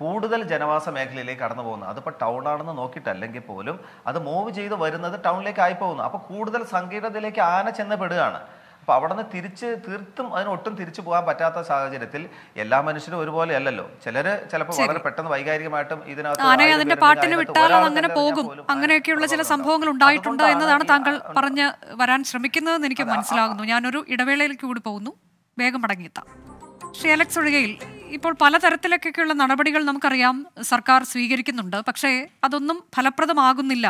കൂടുതൽ ജനവാസ മേഖലയിലേക്ക് കടന്നു പോകുന്നത് അതിപ്പോൾ ടൗൺ ആണെന്ന് നോക്കിയിട്ടല്ലെങ്കിൽ പോലും അത് മൂവ് ചെയ്ത് വരുന്നത് ടൗണിലേക്ക് ആയി പോകുന്നു അപ്പോൾ കൂടുതൽ സങ്കീർണതയിലേക്ക് ആന ചെന്നപ്പെടുകയാണ് അപ്പോൾ അവിടെ നിന്ന് തിരിച്ച് തീർത്തും അതിന് ഒട്ടും തിരിച്ചു പോകാൻ പറ്റാത്ത സാഹചര്യത്തിൽ എല്ലാ മനുഷ്യരും ഒരുപോലെ അല്ലല്ലോ ചിലര് ചിലപ്പോൾ വളരെ പെട്ടെന്ന് വൈകാരികമായിട്ടും ഇതിനകത്ത് പാട്ടിന് വിട്ടാലും അങ്ങനെ പോകും അങ്ങനെയൊക്കെയുള്ള ചില സംഭവങ്ങൾ ഉണ്ടായിട്ടുണ്ട് എന്നതാണ് താങ്കൾ പറഞ്ഞ് വരാൻ ശ്രമിക്കുന്നതെന്ന് എനിക്ക് മനസ്സിലാകുന്നു ഞാനൊരു ഇടവേളയിലേക്ക് കൂടി പോകുന്നു വേഗം മടങ്ങിയെത്താം ശ്രീ അലക്സ് ഒഴികയിൽ ഇപ്പോൾ പലതരത്തിലൊക്കെയുള്ള നടപടികൾ നമുക്കറിയാം സർക്കാർ സ്വീകരിക്കുന്നുണ്ട് പക്ഷേ അതൊന്നും ഫലപ്രദമാകുന്നില്ല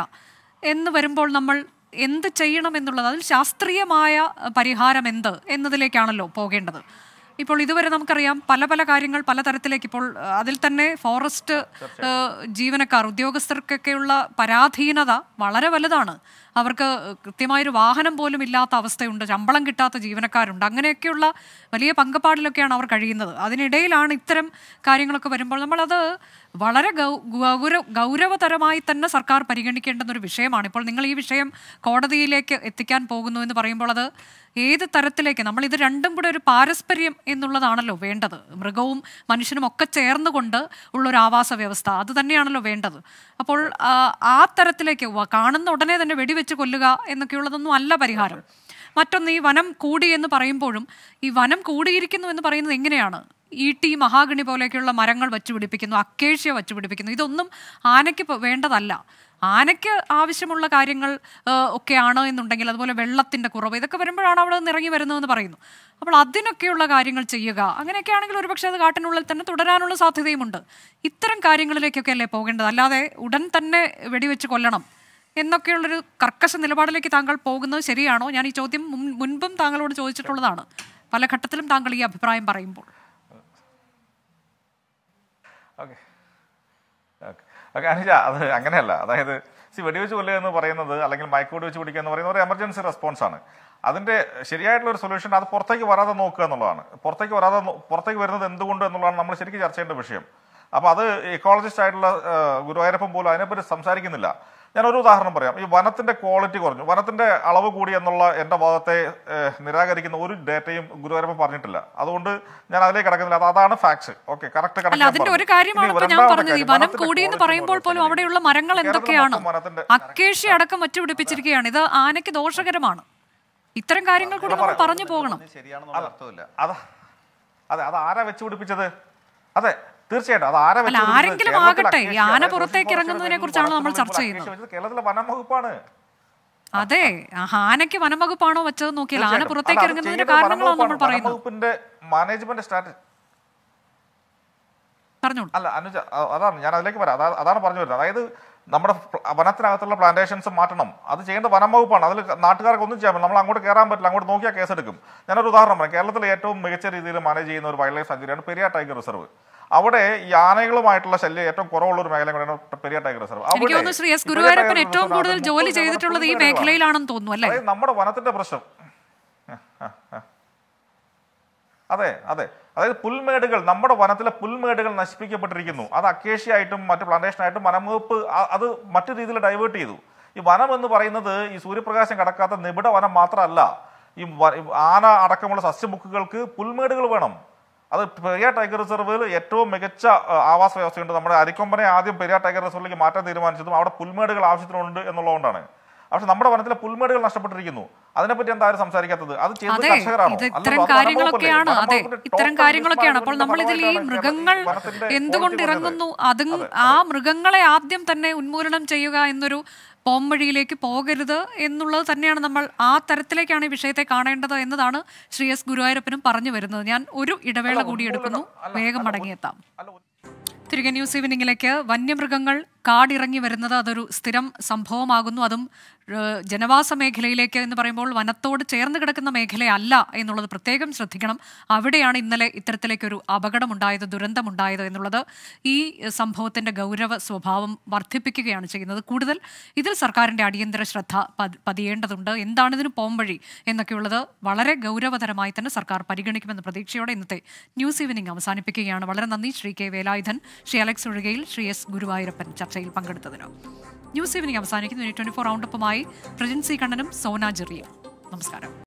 എന്ന് വരുമ്പോൾ നമ്മൾ എന്ത് ചെയ്യണം എന്നുള്ളത് അതിൽ ശാസ്ത്രീയമായ പരിഹാരം എന്ത് എന്നതിലേക്കാണല്ലോ പോകേണ്ടത് ഇപ്പോൾ ഇതുവരെ നമുക്കറിയാം പല പല കാര്യങ്ങൾ പലതരത്തിലേക്ക് ഇപ്പോൾ അതിൽ തന്നെ ഫോറസ്റ്റ് ജീവനക്കാർ ഉദ്യോഗസ്ഥർക്കൊക്കെയുള്ള പരാധീനത വളരെ വലുതാണ് അവർക്ക് കൃത്യമായൊരു വാഹനം പോലും ഇല്ലാത്ത അവസ്ഥയുണ്ട് ശമ്പളം കിട്ടാത്ത ജീവനക്കാരുണ്ട് അങ്ങനെയൊക്കെയുള്ള വലിയ പങ്കപ്പാടിലൊക്കെയാണ് അവർ കഴിയുന്നത് അതിനിടയിലാണ് ഇത്തരം കാര്യങ്ങളൊക്കെ വരുമ്പോൾ നമ്മളത് വളരെ ഗൗരവതരമായി തന്നെ സർക്കാർ പരിഗണിക്കേണ്ടുന്ന ഒരു വിഷയമാണ് ഇപ്പോൾ നിങ്ങൾ ഈ വിഷയം കോടതിയിലേക്ക് എത്തിക്കാൻ പോകുന്നു എന്ന് പറയുമ്പോൾ അത് ഏത് തരത്തിലേക്ക് നമ്മൾ ഇത് രണ്ടും കൂടെ ഒരു പാരസ്പര്യം എന്നുള്ളതാണല്ലോ വേണ്ടത് മൃഗവും മനുഷ്യനും ഒക്കെ ചേർന്നുകൊണ്ട് ഉള്ള ഒരു ആവാസ വ്യവസ്ഥ അത് തന്നെയാണല്ലോ വേണ്ടത് അപ്പോൾ ആ തരത്തിലേക്ക് കാണുന്ന ഉടനെ തന്നെ വെടിവെച്ച് കൊല്ലുക എന്നൊക്കെയുള്ളതൊന്നും അല്ല പരിഹാരം മറ്റൊന്ന് ഈ വനം കൂടി എന്ന് പറയുമ്പോഴും ഈ വനം കൂടിയിരിക്കുന്നു എന്ന് പറയുന്നത് എങ്ങനെയാണ് ഈ ടി മഹാഗണി പോലെയൊക്കെയുള്ള മരങ്ങൾ വച്ചുപിടിപ്പിക്കുന്നു അക്കേഷ്യ വച്ചുപിടിപ്പിക്കുന്നു ഇതൊന്നും ആനയ്ക്ക് വേണ്ടതല്ല ആനയ്ക്ക് ആവശ്യമുള്ള കാര്യങ്ങൾ ഒക്കെയാണ് എന്നുണ്ടെങ്കിൽ അതുപോലെ വെള്ളത്തിൻ്റെ കുറവ് ഇതൊക്കെ വരുമ്പോഴാണ് അവിടെ നിറങ്ങി ഇറങ്ങി വരുന്നതെന്ന് പറയുന്നു അപ്പോൾ അതിനൊക്കെയുള്ള കാര്യങ്ങൾ ചെയ്യുക അങ്ങനെയൊക്കെ ആണെങ്കിൽ ഒരുപക്ഷെ അത് കാട്ടിനുള്ളിൽ തന്നെ തുടരാനുള്ള സാധ്യതയുമുണ്ട് ഇത്തരം കാര്യങ്ങളിലേക്കൊക്കെ അല്ലേ പോകേണ്ടത് അല്ലാതെ ഉടൻ തന്നെ വെടിവെച്ച് കൊല്ലണം എന്നൊക്കെയുള്ളൊരു കർക്കശ നിലപാടിലേക്ക് താങ്കൾ പോകുന്നത് ശരിയാണോ ഞാൻ ഈ ചോദ്യം മുൻപും താങ്കളോട് ചോദിച്ചിട്ടുള്ളതാണ് പല ഘട്ടത്തിലും താങ്കൾ ഈ അഭിപ്രായം പറയുമ്പോൾ ഓക്കെ കാണില്ല അത് അങ്ങനെയല്ല അതായത് സി വെടിവെച്ച് കൊല്ലുക എന്ന് പറയുന്നത് അല്ലെങ്കിൽ മയക്കോട് വെച്ച് പിടിക്കുക എന്ന് പറയുന്നത് ഒരു എമർജൻസി റെസ്പോൺസ് ആണ് അതിൻ്റെ ശരിയായിട്ടുള്ള ഒരു സൊല്യൂഷൻ അത് പുറത്തേക്ക് വരാതെ നോക്കുക എന്നുള്ളതാണ് പുറത്തേക്ക് വരാതെ പുറത്തേക്ക് വരുന്നത് എന്തുകൊണ്ട് എന്നുള്ളതാണ് നമ്മൾ ശരിക്കും ചർച്ച ചെയ്യേണ്ട വിഷയം അപ്പോൾ അത് ഇക്കോളജിസ്റ്റ് ആയിട്ടുള്ള ഗുരുവായൂരപ്പം പോലും അതിനെപ്പറ്റി സംസാരിക്കുന്നില്ല ഞാനൊരു ഉദാഹരണം പറയാം ഈ വനത്തിന്റെ ക്വാളിറ്റി കുറഞ്ഞു വനത്തിന്റെ അളവ് കൂടി എന്നുള്ള എൻ്റെ വാദത്തെ നിരാകരിക്കുന്ന ഒരു ഡേറ്റയും ഗുരുവായൂരപ്പ പറഞ്ഞിട്ടില്ല അതുകൊണ്ട് ഞാൻ അതിലേക്ക് കിടക്കുന്നില്ല അതാണ് ഫാക്ട്സ് ഓക്കെ കറക്റ്റ് അതിന്റെ ഒരു കാര്യമാണ് ഞാൻ പറഞ്ഞത് ഈ വനം കൂടി എന്ന് പറയുമ്പോൾ പോലും അവിടെയുള്ള മരങ്ങൾ എന്തൊക്കെയാണ് അക്കേഷ്യ അടക്കം മറ്റു പിടിപ്പിച്ചിരിക്കുകയാണ് ഇത് ആനയ്ക്ക് ദോഷകരമാണ് ഇത്തരം കാര്യങ്ങൾ കൂടി നമ്മൾ പറഞ്ഞു പോകണം ശരിയാണെന്നുള്ള അർത്ഥമില്ല അതെ അത് ആരാ വെച്ച് പിടിപ്പിച്ചത് അതെ തീർച്ചയായിട്ടും അത് ആരെ ആരെങ്കിലും ആകട്ടെ യാന പുറത്തേക്ക് ഇറങ്ങുന്നതിനെ നമ്മൾ ചർച്ച ചെയ്യുന്നത് കേരളത്തിലെ വനം അതെ ആനയ്ക്ക് വനംവകുപ്പാണോ വെച്ചത് നോക്കിയാൽ ആന പുറത്തേക്ക് ഇറങ്ങുന്നതിന്റെ കാരണങ്ങളാണ് നമ്മൾ പറയുന്നത് സ്ട്രാറ്റജി അല്ല അനുജ അതാണ് ഞാൻ അതിലേക്ക് വരാം അതാണ് പറഞ്ഞു വരുന്നത് അതായത് നമ്മുടെ വനത്തിനകത്തുള്ള പ്ലാന്റേഷൻസ് മാറ്റണം അത് ചെയ്യേണ്ട വനം വകുപ്പാണ് അതിൽ നാട്ടുകാർക്ക് ഒന്നും ചെയ്യാൻ പറ്റില്ല നമ്മൾ അങ്ങോട്ട് കയറാൻ പറ്റില്ല അങ്ങോട്ട് നോക്കിയാൽ കേസെടുക്കും ഞാനൊരു ഉദാഹരണം പറയാം കേരളത്തിലെ ഏറ്റവും മികച്ച രീതിയിൽ മാനേജ് ചെയ്യുന്ന ഒരു വൈൽഡ് ലൈഫ് സഞ്ചുറിയാണ് പെരിയാർ ടൈഗർ റിസർവ് അവിടെ ഈ ആനകളുമായിട്ടുള്ള ശല്യം ഏറ്റവും കുറവുള്ള ഒരു മേഖല പെരിയ ടൈഗർ റിസർവ് ശ്രീ ഗുരുവായൂരപ്പൻ ഏറ്റവും കൂടുതൽ ജോലി ചെയ്തിട്ടുള്ളത് ഈ മേഖലയിലാണെന്ന് തോന്നുന്നു അല്ലേ നമ്മുടെ വനത്തിന്റെ പ്രശ്നം അതെ അതെ അതായത് പുൽമേടുകൾ നമ്മുടെ വനത്തിലെ പുൽമേടുകൾ നശിപ്പിക്കപ്പെട്ടിരിക്കുന്നു അത് അക്കേഷ്യയായിട്ടും മറ്റ് ആയിട്ടും വനംവകുപ്പ് അത് മറ്റു രീതിയിൽ ഡൈവേർട്ട് ചെയ്തു ഈ വനം എന്ന് പറയുന്നത് ഈ സൂര്യപ്രകാശം കടക്കാത്ത നിബിഡ വനം മാത്രമല്ല ഈ ആന അടക്കമുള്ള സസ്യമുക്കുകൾക്ക് പുൽമേടുകൾ വേണം അത് പെരിയ ടൈഗർ റിസർവില് ഏറ്റവും മികച്ച ആവാസ വ്യവസ്ഥയുണ്ട് നമ്മുടെ അരിക്കൊമ്പനെ ആദ്യം പെരിയ ടൈഗർ റിസർവിലേക്ക് മാറ്റാൻ തീരുമാനിച്ചതും അവിടെ പുൽമേടുകൾ ആവശ്യത്തിനുണ്ട് എന്നുള്ളതുകൊണ്ടാണ് പക്ഷെ നമ്മുടെ വനത്തിലെ പുൽമേടുകൾ നഷ്ടപ്പെട്ടിരിക്കുന്നു അതിനെപ്പറ്റി എന്താ ആരും സംസാരിക്കാത്തത് അത് ചെയ്തത് ഇത്തരം കാര്യങ്ങളൊക്കെയാണ് അതെ ഇത്തരം കാര്യങ്ങളൊക്കെയാണ് അപ്പോൾ നമ്മൾ ഇതിൽ ഈ മൃഗങ്ങൾ എന്തുകൊണ്ട് ഇറങ്ങുന്നു അതും ആ മൃഗങ്ങളെ ആദ്യം തന്നെ ഉന്മൂലനം ചെയ്യുക എന്നൊരു പോംവഴിയിലേക്ക് പോകരുത് എന്നുള്ളത് തന്നെയാണ് നമ്മൾ ആ തരത്തിലേക്കാണ് ഈ വിഷയത്തെ കാണേണ്ടത് എന്നതാണ് ശ്രീ എസ് ഗുരുവായൂരപ്പനും പറഞ്ഞു വരുന്നത് ഞാൻ ഒരു ഇടവേള കൂടി എടുക്കുന്നു വേഗം മടങ്ങിയെത്താം തിരികെ ന്യൂസ് ഈവനിങ്ങിലേക്ക് വന്യമൃഗങ്ങൾ കാടിറങ്ങി വരുന്നത് അതൊരു സ്ഥിരം സംഭവമാകുന്നു അതും ജനവാസ മേഖലയിലേക്ക് എന്ന് പറയുമ്പോൾ വനത്തോട് ചേർന്ന് കിടക്കുന്ന മേഖലയല്ല എന്നുള്ളത് പ്രത്യേകം ശ്രദ്ധിക്കണം അവിടെയാണ് ഇന്നലെ ഇത്തരത്തിലേക്കൊരു അപകടമുണ്ടായത് ദുരന്തമുണ്ടായത് എന്നുള്ളത് ഈ സംഭവത്തിൻ്റെ ഗൗരവ സ്വഭാവം വർദ്ധിപ്പിക്കുകയാണ് ചെയ്യുന്നത് കൂടുതൽ ഇതിൽ സർക്കാരിൻ്റെ അടിയന്തര ശ്രദ്ധ പതിയേണ്ടതുണ്ട് എന്താണ് ഇതിന് പോംവഴി എന്നൊക്കെയുള്ളത് വളരെ ഗൗരവതരമായി തന്നെ സർക്കാർ പരിഗണിക്കുമെന്ന പ്രതീക്ഷയോടെ ഇന്നത്തെ ന്യൂസ് ഈവനിംഗ് അവസാനിപ്പിക്കുകയാണ് വളരെ നന്ദി Shri K Velayudhan Shri Alex Ozhukayil Shri S Guruvayurappan ചർച്ച ചർച്ചയിൽ പങ്കെടുത്തതിനോ ന്യൂസ് ഈവനിംഗ് അവസാനിക്കുന്നു ട്വന്റി ഫോർ റൗണ്ടപ്പുമായി പ്രജൻസി കണ്ണനും സോന ജെറിയും നമസ്കാരം